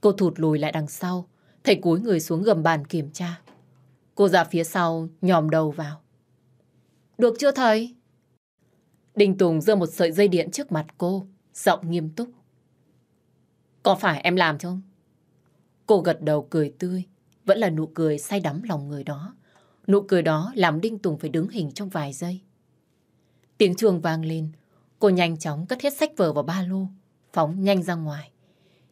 Cô thụt lùi lại đằng sau, thầy cúi người xuống gầm bàn kiểm tra. Cô ra phía sau, nhòm đầu vào. Được chưa thầy? Đình Tùng giơ một sợi dây điện trước mặt cô, giọng nghiêm túc. Có phải em làm không? Cô gật đầu cười tươi, vẫn là nụ cười say đắm lòng người đó. Nụ cười đó làm Đinh Tùng phải đứng hình trong vài giây. Tiếng chuông vang lên, cô nhanh chóng cất hết sách vở vào ba lô, phóng nhanh ra ngoài.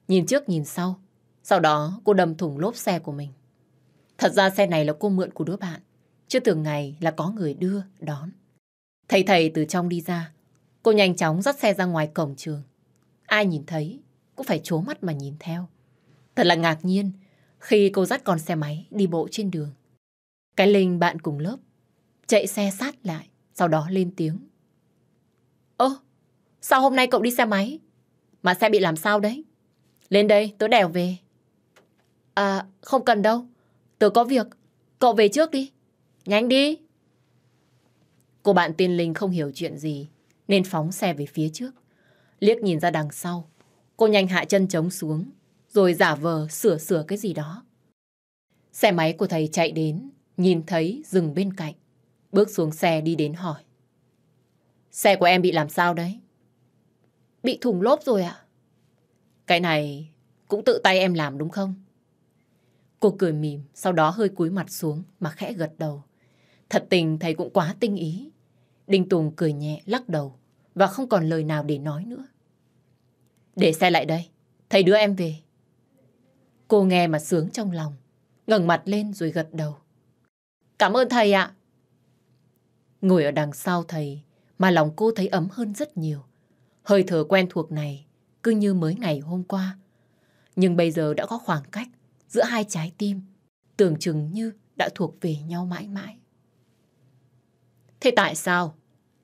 Nhìn trước nhìn sau, sau đó cô đâm thủng lốp xe của mình. Thật ra xe này là cô mượn của đứa bạn, chưa từng ngày là có người đưa, đón. Thầy thầy từ trong đi ra, cô nhanh chóng dắt xe ra ngoài cổng trường. Ai nhìn thấy cũng phải chố mắt mà nhìn theo. Thật là ngạc nhiên khi cô dắt con xe máy đi bộ trên đường. Cái Linh bạn cùng lớp chạy xe sát lại, sau đó lên tiếng Ơ, sao hôm nay cậu đi xe máy? Mà xe bị làm sao đấy? Lên đây, tớ đèo về. À, không cần đâu. Tớ có việc. Cậu về trước đi. Nhanh đi. Cô bạn tiên linh không hiểu chuyện gì, nên phóng xe về phía trước. Liếc nhìn ra đằng sau, cô nhanh hạ chân trống xuống, rồi giả vờ sửa sửa cái gì đó. Xe máy của thầy chạy đến, nhìn thấy dừng bên cạnh. Bước xuống xe đi đến hỏi. Xe của em bị làm sao đấy? Bị thủng lốp rồi ạ. Cái này cũng tự tay em làm đúng không? Cô cười mỉm, sau đó hơi cúi mặt xuống mà khẽ gật đầu. Thật tình thầy cũng quá tinh ý. Đinh Tùng cười nhẹ, lắc đầu và không còn lời nào để nói nữa. Để xe lại đây, thầy đưa em về. Cô nghe mà sướng trong lòng, ngẩng mặt lên rồi gật đầu. Cảm ơn thầy ạ. Ngồi ở đằng sau thầy, mà lòng cô thấy ấm hơn rất nhiều. Hơi thở quen thuộc này cứ như mới ngày hôm qua. Nhưng bây giờ đã có khoảng cách giữa hai trái tim, tưởng chừng như đã thuộc về nhau mãi mãi. Thế tại sao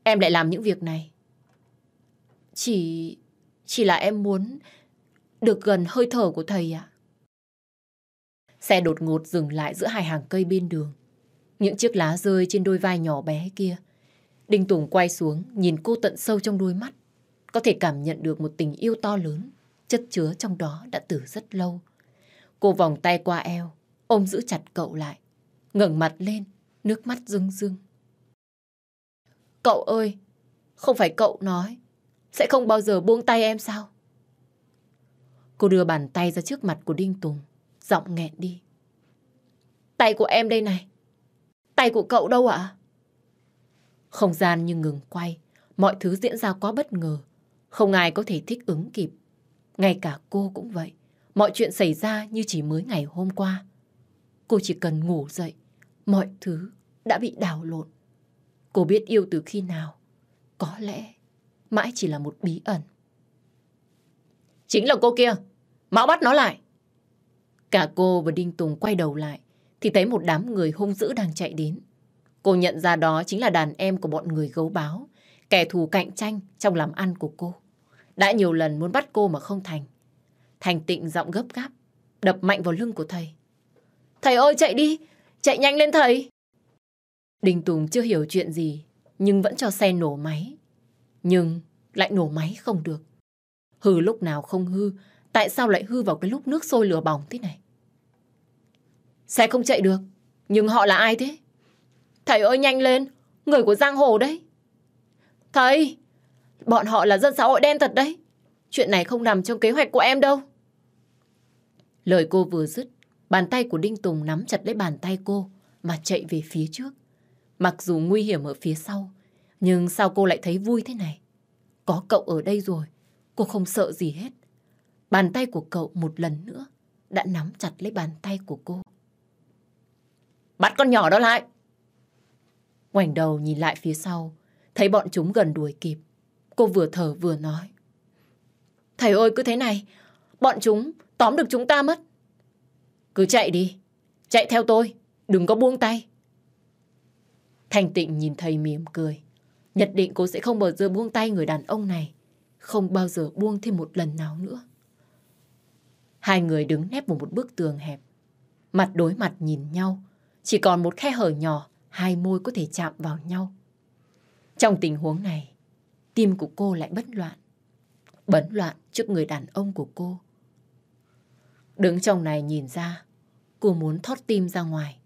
em lại làm những việc này? Chỉ... chỉ là em muốn được gần hơi thở của thầy ạ. Xe đột ngột dừng lại giữa hai hàng cây bên đường. Những chiếc lá rơi trên đôi vai nhỏ bé kia Đinh Tùng quay xuống, nhìn cô tận sâu trong đôi mắt. Có thể cảm nhận được một tình yêu to lớn, chất chứa trong đó đã từ rất lâu. Cô vòng tay qua eo, ôm giữ chặt cậu lại, ngẩng mặt lên, nước mắt rưng rưng. Cậu ơi, không phải cậu nói, sẽ không bao giờ buông tay em sao? Cô đưa bàn tay ra trước mặt của Đinh Tùng, giọng nghẹn đi. Tay của em đây này, tay của cậu đâu ạ? À? Không gian như ngừng quay, mọi thứ diễn ra quá bất ngờ. Không ai có thể thích ứng kịp. Ngay cả cô cũng vậy. Mọi chuyện xảy ra như chỉ mới ngày hôm qua. Cô chỉ cần ngủ dậy, mọi thứ đã bị đảo lộn. Cô biết yêu từ khi nào. Có lẽ mãi chỉ là một bí ẩn. Chính là cô kia, mau bắt nó lại. Cả cô và Đinh Tùng quay đầu lại thì thấy một đám người hung dữ đang chạy đến. Cô nhận ra đó chính là đàn em của bọn người gấu báo, kẻ thù cạnh tranh trong làm ăn của cô. Đã nhiều lần muốn bắt cô mà không thành. Thành tịnh giọng gấp gáp, đập mạnh vào lưng của thầy. Thầy ơi chạy đi, chạy nhanh lên thầy. Đình Tùng chưa hiểu chuyện gì, nhưng vẫn cho xe nổ máy. Nhưng lại nổ máy không được. Hư lúc nào không hư, tại sao lại hư vào cái lúc nước sôi lửa bỏng thế này? Xe không chạy được, nhưng họ là ai thế? Thầy ơi nhanh lên, người của giang hồ đấy. Thầy, bọn họ là dân xã hội đen thật đấy. Chuyện này không nằm trong kế hoạch của em đâu. Lời cô vừa dứt, bàn tay của Đinh Tùng nắm chặt lấy bàn tay cô mà chạy về phía trước. Mặc dù nguy hiểm ở phía sau, nhưng sao cô lại thấy vui thế này? Có cậu ở đây rồi, cô không sợ gì hết. Bàn tay của cậu một lần nữa đã nắm chặt lấy bàn tay của cô. Bắt con nhỏ đó lại! ngoảnh đầu nhìn lại phía sau, thấy bọn chúng gần đuổi kịp. Cô vừa thở vừa nói. Thầy ơi cứ thế này, bọn chúng tóm được chúng ta mất. Cứ chạy đi, chạy theo tôi, đừng có buông tay. Thành tịnh nhìn thầy mỉm cười. Nhật định cô sẽ không bao giờ buông tay người đàn ông này. Không bao giờ buông thêm một lần nào nữa. Hai người đứng nép vào một bức tường hẹp. Mặt đối mặt nhìn nhau. Chỉ còn một khe hở nhỏ hai môi có thể chạm vào nhau. Trong tình huống này, tim của cô lại bất loạn. Bấn loạn trước người đàn ông của cô. Đứng trong này nhìn ra, cô muốn thoát tim ra ngoài.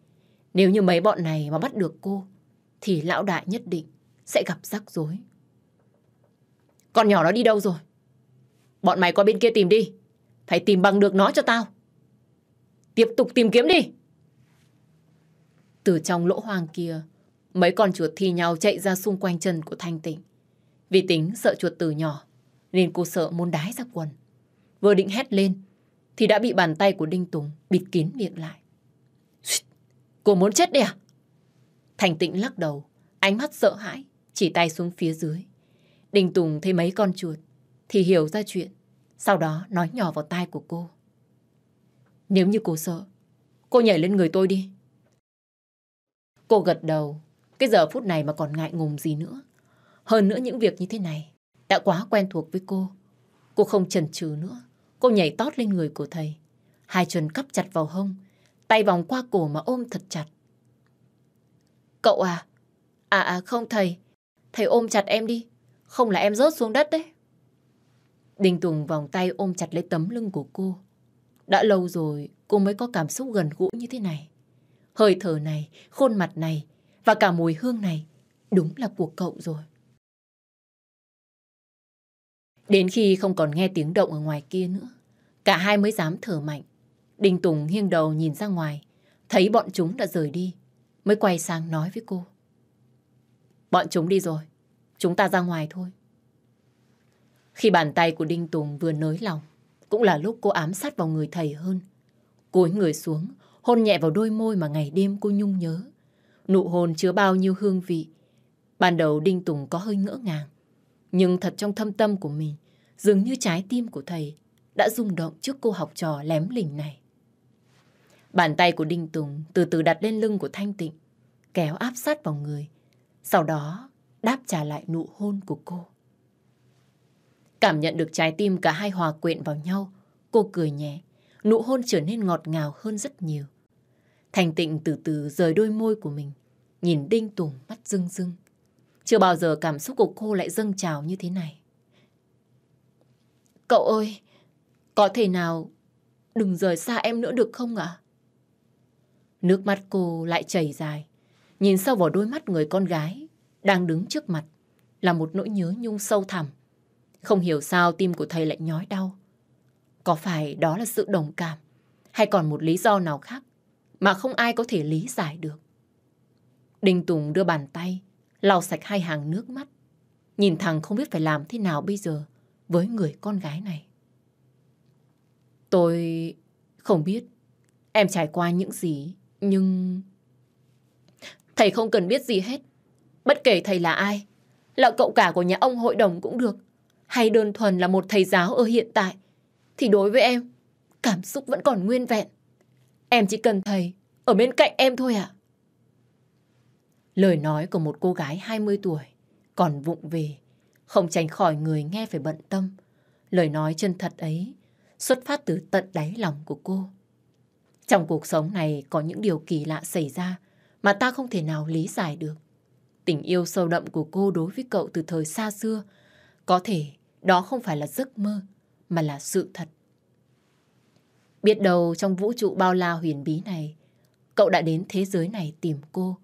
Nếu như mấy bọn này mà bắt được cô, thì lão đại nhất định sẽ gặp rắc rối. Con nhỏ nó đi đâu rồi? Bọn mày qua bên kia tìm đi. Phải tìm bằng được nó cho tao. Tiếp tục tìm kiếm đi. Từ trong lỗ hoang kia, mấy con chuột thi nhau chạy ra xung quanh chân của Thanh Tịnh. Vì tính sợ chuột từ nhỏ, nên cô sợ muốn đái ra quần. Vừa định hét lên, thì đã bị bàn tay của Đinh Tùng bịt kín miệng lại. Cô muốn chết đi à? Thành tịnh lắc đầu, ánh mắt sợ hãi, chỉ tay xuống phía dưới. Đinh Tùng thấy mấy con chuột, thì hiểu ra chuyện, sau đó nói nhỏ vào tai của cô. Nếu như cô sợ, cô nhảy lên người tôi đi. Cô gật đầu, cái giờ phút này mà còn ngại ngùng gì nữa. Hơn nữa những việc như thế này đã quá quen thuộc với cô. Cô không chần chừ nữa, cô nhảy tót lên người của thầy. Hai chân cắp chặt vào hông, tay vòng qua cổ mà ôm thật chặt. Cậu à? À à không thầy, thầy ôm chặt em đi, không là em rớt xuống đất đấy. Đình Tùng vòng tay ôm chặt lấy tấm lưng của cô. Đã lâu rồi cô mới có cảm xúc gần gũi như thế này. Hơi thở này, khuôn mặt này và cả mùi hương này đúng là của cậu rồi. Đến khi không còn nghe tiếng động ở ngoài kia nữa, cả hai mới dám thở mạnh. Đinh Tùng nghiêng đầu nhìn ra ngoài, thấy bọn chúng đã rời đi, mới quay sang nói với cô. Bọn chúng đi rồi, chúng ta ra ngoài thôi. Khi bàn tay của Đinh Tùng vừa nới lòng, cũng là lúc cô ám sát vào người thầy hơn. Cúi người xuống, hôn nhẹ vào đôi môi mà ngày đêm cô nhung nhớ. Nụ hôn chứa bao nhiêu hương vị. Ban đầu Đinh Tùng có hơi ngỡ ngàng. Nhưng thật trong thâm tâm của mình, dường như trái tim của thầy đã rung động trước cô học trò lém lỉnh này. Bàn tay của Đinh Tùng từ từ đặt lên lưng của Thanh Tịnh, kéo áp sát vào người, sau đó đáp trả lại nụ hôn của cô. Cảm nhận được trái tim cả hai hòa quyện vào nhau, cô cười nhẹ, nụ hôn trở nên ngọt ngào hơn rất nhiều. Thành tịnh từ từ rời đôi môi của mình, nhìn Đinh Tùng mắt rưng rưng. Chưa bao giờ cảm xúc của cô lại dâng trào như thế này. Cậu ơi, có thể nào đừng rời xa em nữa được không ạ? Nước mắt cô lại chảy dài, nhìn sâu vào đôi mắt người con gái đang đứng trước mặt là một nỗi nhớ nhung sâu thẳm. Không hiểu sao tim của thầy lại nhói đau. Có phải đó là sự đồng cảm hay còn một lý do nào khác mà không ai có thể lý giải được. Đinh Tùng đưa bàn tay, lau sạch hai hàng nước mắt. Nhìn thằng không biết phải làm thế nào bây giờ với người con gái này. Tôi không biết em trải qua những gì, nhưng... Thầy không cần biết gì hết. Bất kể thầy là ai, là cậu cả của nhà ông hội đồng cũng được, hay đơn thuần là một thầy giáo ở hiện tại, thì đối với em, cảm xúc vẫn còn nguyên vẹn. Em chỉ cần thầy ở bên cạnh em thôi ạ. Lời nói của một cô gái 20 tuổi còn vụng về, không tránh khỏi người nghe phải bận tâm. Lời nói chân thật ấy xuất phát từ tận đáy lòng của cô. Trong cuộc sống này có những điều kỳ lạ xảy ra mà ta không thể nào lý giải được. Tình yêu sâu đậm của cô đối với cậu từ thời xa xưa, có thể đó không phải là giấc mơ mà là sự thật. Biết đâu trong vũ trụ bao la huyền bí này, cậu đã đến thế giới này tìm cô.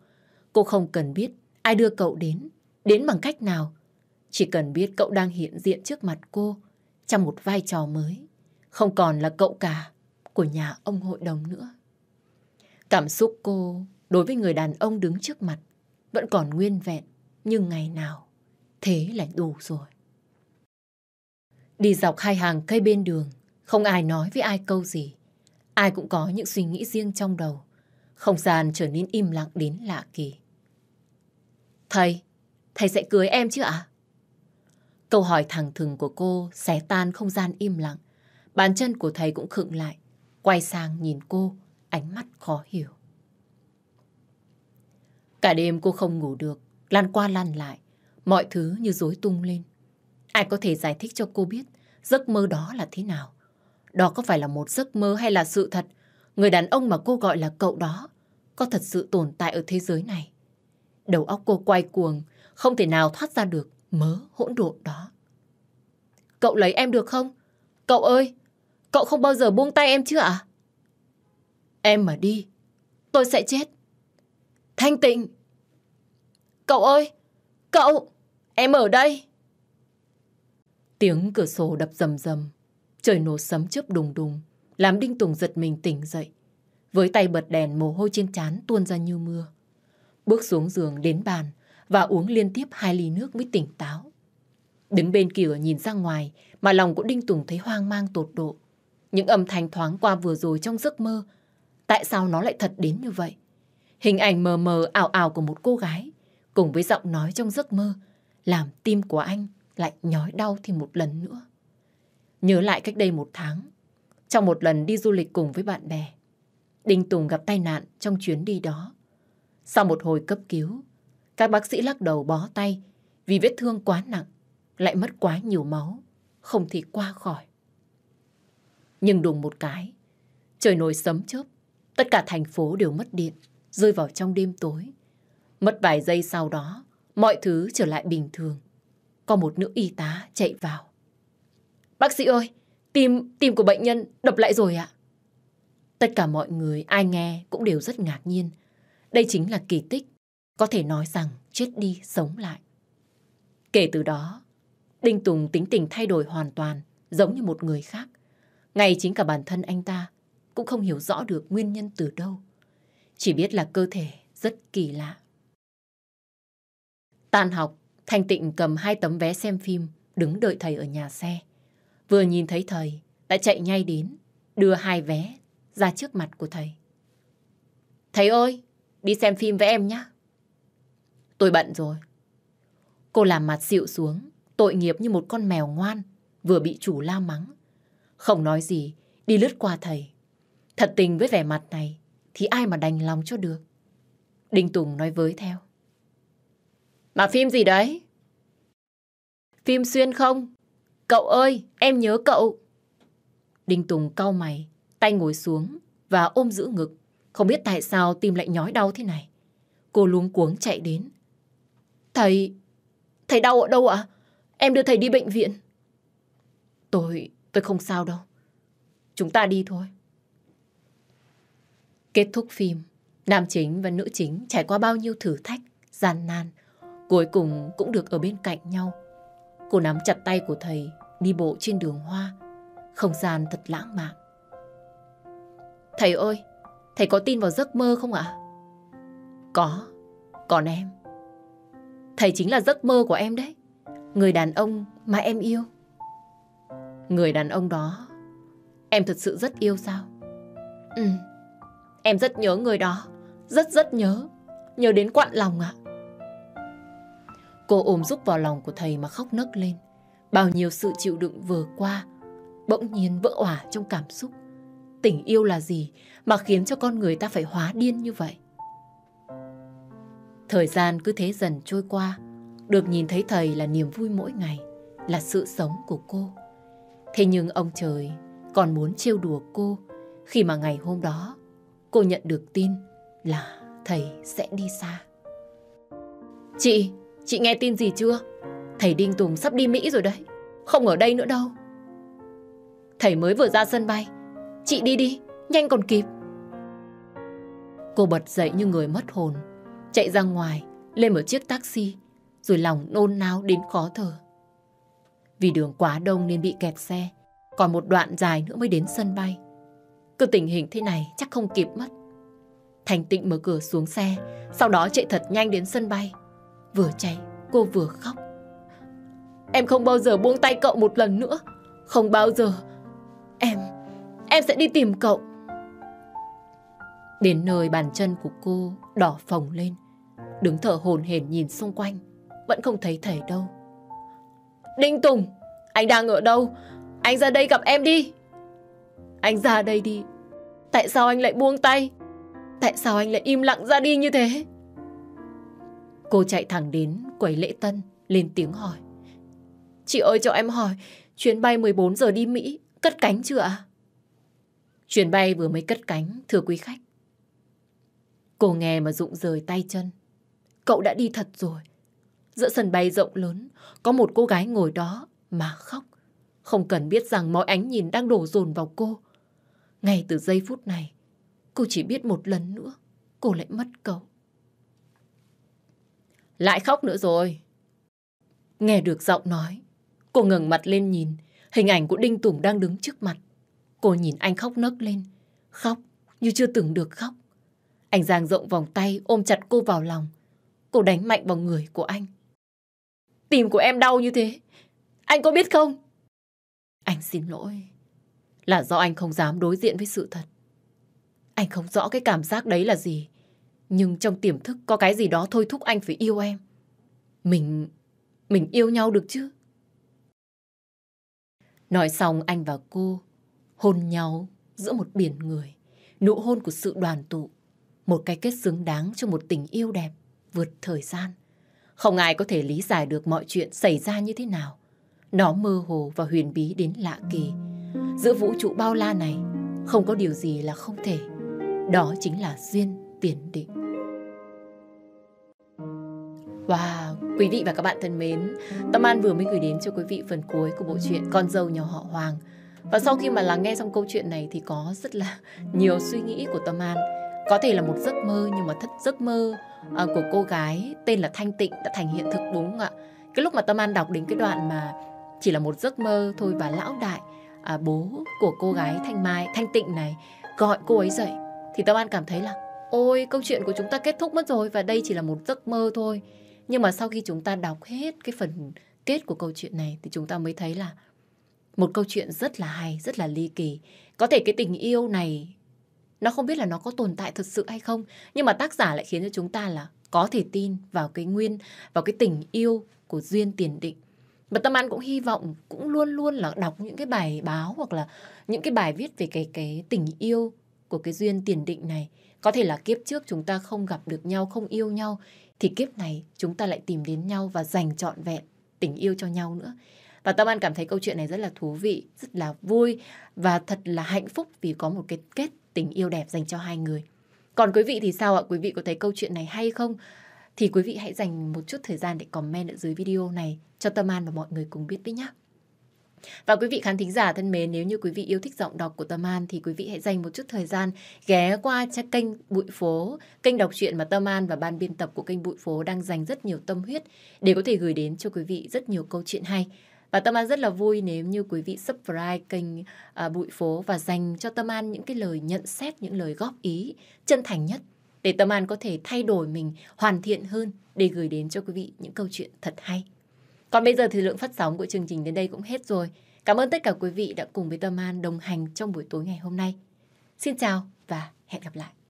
Cô không cần biết ai đưa cậu đến, đến bằng cách nào. Chỉ cần biết cậu đang hiện diện trước mặt cô trong một vai trò mới, không còn là cậu cả của nhà ông hội đồng nữa. Cảm xúc cô đối với người đàn ông đứng trước mặt vẫn còn nguyên vẹn như ngày nào. Thế là đủ rồi. Đi dọc hai hàng cây bên đường, không ai nói với ai câu gì. Ai cũng có những suy nghĩ riêng trong đầu. Không gian trở nên im lặng đến lạ kỳ. Thầy, thầy sẽ cưới em chứ ạ? Câu hỏi thẳng thừng của cô xé tan không gian im lặng. Bàn chân của thầy cũng khựng lại, quay sang nhìn cô, ánh mắt khó hiểu. Cả đêm cô không ngủ được, lăn qua lăn lại, mọi thứ như rối tung lên. Ai có thể giải thích cho cô biết giấc mơ đó là thế nào? Đó có phải là một giấc mơ hay là sự thật? Người đàn ông mà cô gọi là cậu đó có thật sự tồn tại ở thế giới này? Đầu óc cô quay cuồng, không thể nào thoát ra được mớ hỗn độn đó. Cậu lấy em được không? Cậu ơi, cậu không bao giờ buông tay em chứ ạ? À? Em mà đi, tôi sẽ chết. Thanh tịnh! Cậu ơi! Cậu! Em ở đây! Tiếng cửa sổ đập rầm rầm. Trời nổ sấm chớp đùng đùng, làm Đinh Tùng giật mình tỉnh dậy. Với tay bật đèn mồ hôi trên trán tuôn ra như mưa. Bước xuống giường đến bàn và uống liên tiếp hai ly nước mới tỉnh táo. Đứng bên cửa nhìn ra ngoài mà lòng của Đinh Tùng thấy hoang mang tột độ. Những âm thanh thoáng qua vừa rồi trong giấc mơ, tại sao nó lại thật đến như vậy? Hình ảnh mờ mờ ảo ảo của một cô gái cùng với giọng nói trong giấc mơ làm tim của anh lại nhói đau thêm một lần nữa. Nhớ lại cách đây một tháng, trong một lần đi du lịch cùng với bạn bè, Đinh Tùng gặp tai nạn trong chuyến đi đó. Sau một hồi cấp cứu, các bác sĩ lắc đầu bó tay vì vết thương quá nặng, lại mất quá nhiều máu, không thể qua khỏi. Nhưng đùng một cái, trời nổi sấm chớp, tất cả thành phố đều mất điện, rơi vào trong đêm tối. Mất vài giây sau đó, mọi thứ trở lại bình thường. Có một nữ y tá chạy vào. Bác sĩ ơi, tim tim của bệnh nhân đập lại rồi ạ. Tất cả mọi người ai nghe cũng đều rất ngạc nhiên. Đây chính là kỳ tích, có thể nói rằng chết đi sống lại. Kể từ đó, Đinh Tùng tính tình thay đổi hoàn toàn, giống như một người khác. Ngay chính cả bản thân anh ta cũng không hiểu rõ được nguyên nhân từ đâu. Chỉ biết là cơ thể rất kỳ lạ. Tàn học, Thanh Tịnh cầm hai tấm vé xem phim, đứng đợi thầy ở nhà xe. Vừa nhìn thấy thầy, đã chạy ngay đến, đưa hai vé ra trước mặt của thầy. Thầy ơi, đi xem phim với em nhé. Tôi bận rồi. Cô làm mặt xịu xuống, tội nghiệp như một con mèo ngoan, vừa bị chủ la mắng. Không nói gì, đi lướt qua thầy. Thật tình với vẻ mặt này, thì ai mà đành lòng cho được. Đinh Tùng nói với theo. Mà phim gì đấy? Phim xuyên không? Cậu ơi, em nhớ cậu. Đinh Tùng cau mày, tay ngồi xuống và ôm giữ ngực. Không biết tại sao tim lại nhói đau thế này. Cô luống cuống chạy đến. Thầy, thầy đau ở đâu ạ? Em đưa thầy đi bệnh viện. Tôi, tôi không sao đâu. Chúng ta đi thôi. Kết thúc phim, nam chính và nữ chính trải qua bao nhiêu thử thách, gian nan, cuối cùng cũng được ở bên cạnh nhau Cô nắm chặt tay của thầy đi bộ trên đường hoa. Không gian thật lãng mạn. Thầy ơi, thầy có tin vào giấc mơ không ạ? Có, còn em. Thầy chính là giấc mơ của em đấy. Người đàn ông mà em yêu. Người đàn ông đó, em thật sự rất yêu sao? Ừ, em rất nhớ người đó. Rất rất nhớ. Nhớ đến quặn lòng ạ. Cô ôm giúp vào lòng của thầy mà khóc nấc lên. Bao nhiêu sự chịu đựng vừa qua, bỗng nhiên vỡ òa trong cảm xúc. Tình yêu là gì mà khiến cho con người ta phải hóa điên như vậy? Thời gian cứ thế dần trôi qua, được nhìn thấy thầy là niềm vui mỗi ngày, là sự sống của cô. Thế nhưng ông trời còn muốn trêu đùa cô khi mà ngày hôm đó cô nhận được tin là thầy sẽ đi xa. Chị, Chị nghe tin gì chưa? Thầy Đinh Tùng sắp đi Mỹ rồi đấy. Không ở đây nữa đâu. Thầy mới vừa ra sân bay. Chị đi đi, nhanh còn kịp. Cô bật dậy như người mất hồn. Chạy ra ngoài, lên một chiếc taxi. Rồi lòng nôn nao đến khó thở. Vì đường quá đông nên bị kẹt xe. Còn một đoạn dài nữa mới đến sân bay. Cứ tình hình thế này chắc không kịp mất. Thành tịnh mở cửa xuống xe, sau đó chạy thật nhanh đến sân bay. Vừa chạy, cô vừa khóc. Em không bao giờ buông tay cậu một lần nữa. Không bao giờ. Em, em sẽ đi tìm cậu. Đến nơi bàn chân của cô đỏ phồng lên. Đứng thở hồn hển nhìn xung quanh. Vẫn không thấy thầy đâu. Đinh Tùng, anh đang ở đâu? Anh ra đây gặp em đi. Anh ra đây đi. Tại sao anh lại buông tay? Tại sao anh lại im lặng ra đi như thế? Cô chạy thẳng đến quầy lễ tân, lên tiếng hỏi. Chị ơi cho em hỏi, chuyến bay 14 giờ đi Mỹ, cất cánh chưa ạ? À? Chuyến bay vừa mới cất cánh, thưa quý khách. Cô nghe mà rụng rời tay chân. Cậu đã đi thật rồi. Giữa sân bay rộng lớn, có một cô gái ngồi đó mà khóc. Không cần biết rằng mọi ánh nhìn đang đổ dồn vào cô. Ngay từ giây phút này, cô chỉ biết một lần nữa, cô lại mất cậu. Lại khóc nữa rồi. Nghe được giọng nói, cô ngẩng mặt lên nhìn, hình ảnh của Đinh Tùng đang đứng trước mặt. Cô nhìn anh khóc nấc lên, khóc như chưa từng được khóc. Anh Giang rộng vòng tay ôm chặt cô vào lòng. Cô đánh mạnh vào người của anh. Tìm của em đau như thế. Anh có biết không? Anh xin lỗi. Là do anh không dám đối diện với sự thật. Anh không rõ cái cảm giác đấy là gì. Nhưng trong tiềm thức có cái gì đó thôi thúc anh phải yêu em. Mình... mình yêu nhau được chứ? Nói xong anh và cô hôn nhau giữa một biển người. Nụ hôn của sự đoàn tụ. Một cái kết xứng đáng cho một tình yêu đẹp vượt thời gian. Không ai có thể lý giải được mọi chuyện xảy ra như thế nào. Nó mơ hồ và huyền bí đến lạ kỳ. Giữa vũ trụ bao la này, không có điều gì là không thể. Đó chính là duyên tiền định. Wow, quý vị và các bạn thân mến, Tâm An vừa mới gửi đến cho quý vị phần cuối của bộ truyện Con dâu nhà họ Hoàng. Và sau khi mà lắng nghe xong câu chuyện này thì có rất là (laughs) nhiều suy nghĩ của Tâm An. Có thể là một giấc mơ nhưng mà thất giấc mơ à, của cô gái tên là Thanh Tịnh đã thành hiện thực đúng không ạ? Cái lúc mà Tâm An đọc đến cái đoạn mà chỉ là một giấc mơ thôi và lão đại, à, bố của cô gái Thanh Mai, Thanh Tịnh này gọi cô ấy dậy thì Tâm An cảm thấy là Ôi, câu chuyện của chúng ta kết thúc mất rồi và đây chỉ là một giấc mơ thôi. Nhưng mà sau khi chúng ta đọc hết cái phần kết của câu chuyện này thì chúng ta mới thấy là một câu chuyện rất là hay, rất là ly kỳ. Có thể cái tình yêu này nó không biết là nó có tồn tại thật sự hay không, nhưng mà tác giả lại khiến cho chúng ta là có thể tin vào cái nguyên, vào cái tình yêu của duyên tiền định. Và Tâm An cũng hy vọng cũng luôn luôn là đọc những cái bài báo hoặc là những cái bài viết về cái cái tình yêu của cái duyên tiền định này. Có thể là kiếp trước chúng ta không gặp được nhau, không yêu nhau, thì kiếp này chúng ta lại tìm đến nhau và dành trọn vẹn tình yêu cho nhau nữa. Và Tâm An cảm thấy câu chuyện này rất là thú vị, rất là vui và thật là hạnh phúc vì có một cái kết tình yêu đẹp dành cho hai người. Còn quý vị thì sao ạ? Quý vị có thấy câu chuyện này hay không? Thì quý vị hãy dành một chút thời gian để comment ở dưới video này cho Tâm An và mọi người cùng biết với nhé. Và quý vị khán thính giả thân mến, nếu như quý vị yêu thích giọng đọc của Tâm An thì quý vị hãy dành một chút thời gian ghé qua cho kênh Bụi Phố, kênh đọc truyện mà Tâm An và ban biên tập của kênh Bụi Phố đang dành rất nhiều tâm huyết để có thể gửi đến cho quý vị rất nhiều câu chuyện hay. Và Tâm An rất là vui nếu như quý vị subscribe kênh à, Bụi Phố và dành cho Tâm An những cái lời nhận xét, những lời góp ý chân thành nhất để Tâm An có thể thay đổi mình hoàn thiện hơn để gửi đến cho quý vị những câu chuyện thật hay. Còn bây giờ thì lượng phát sóng của chương trình đến đây cũng hết rồi. Cảm ơn tất cả quý vị đã cùng với Tâm An đồng hành trong buổi tối ngày hôm nay. Xin chào và hẹn gặp lại.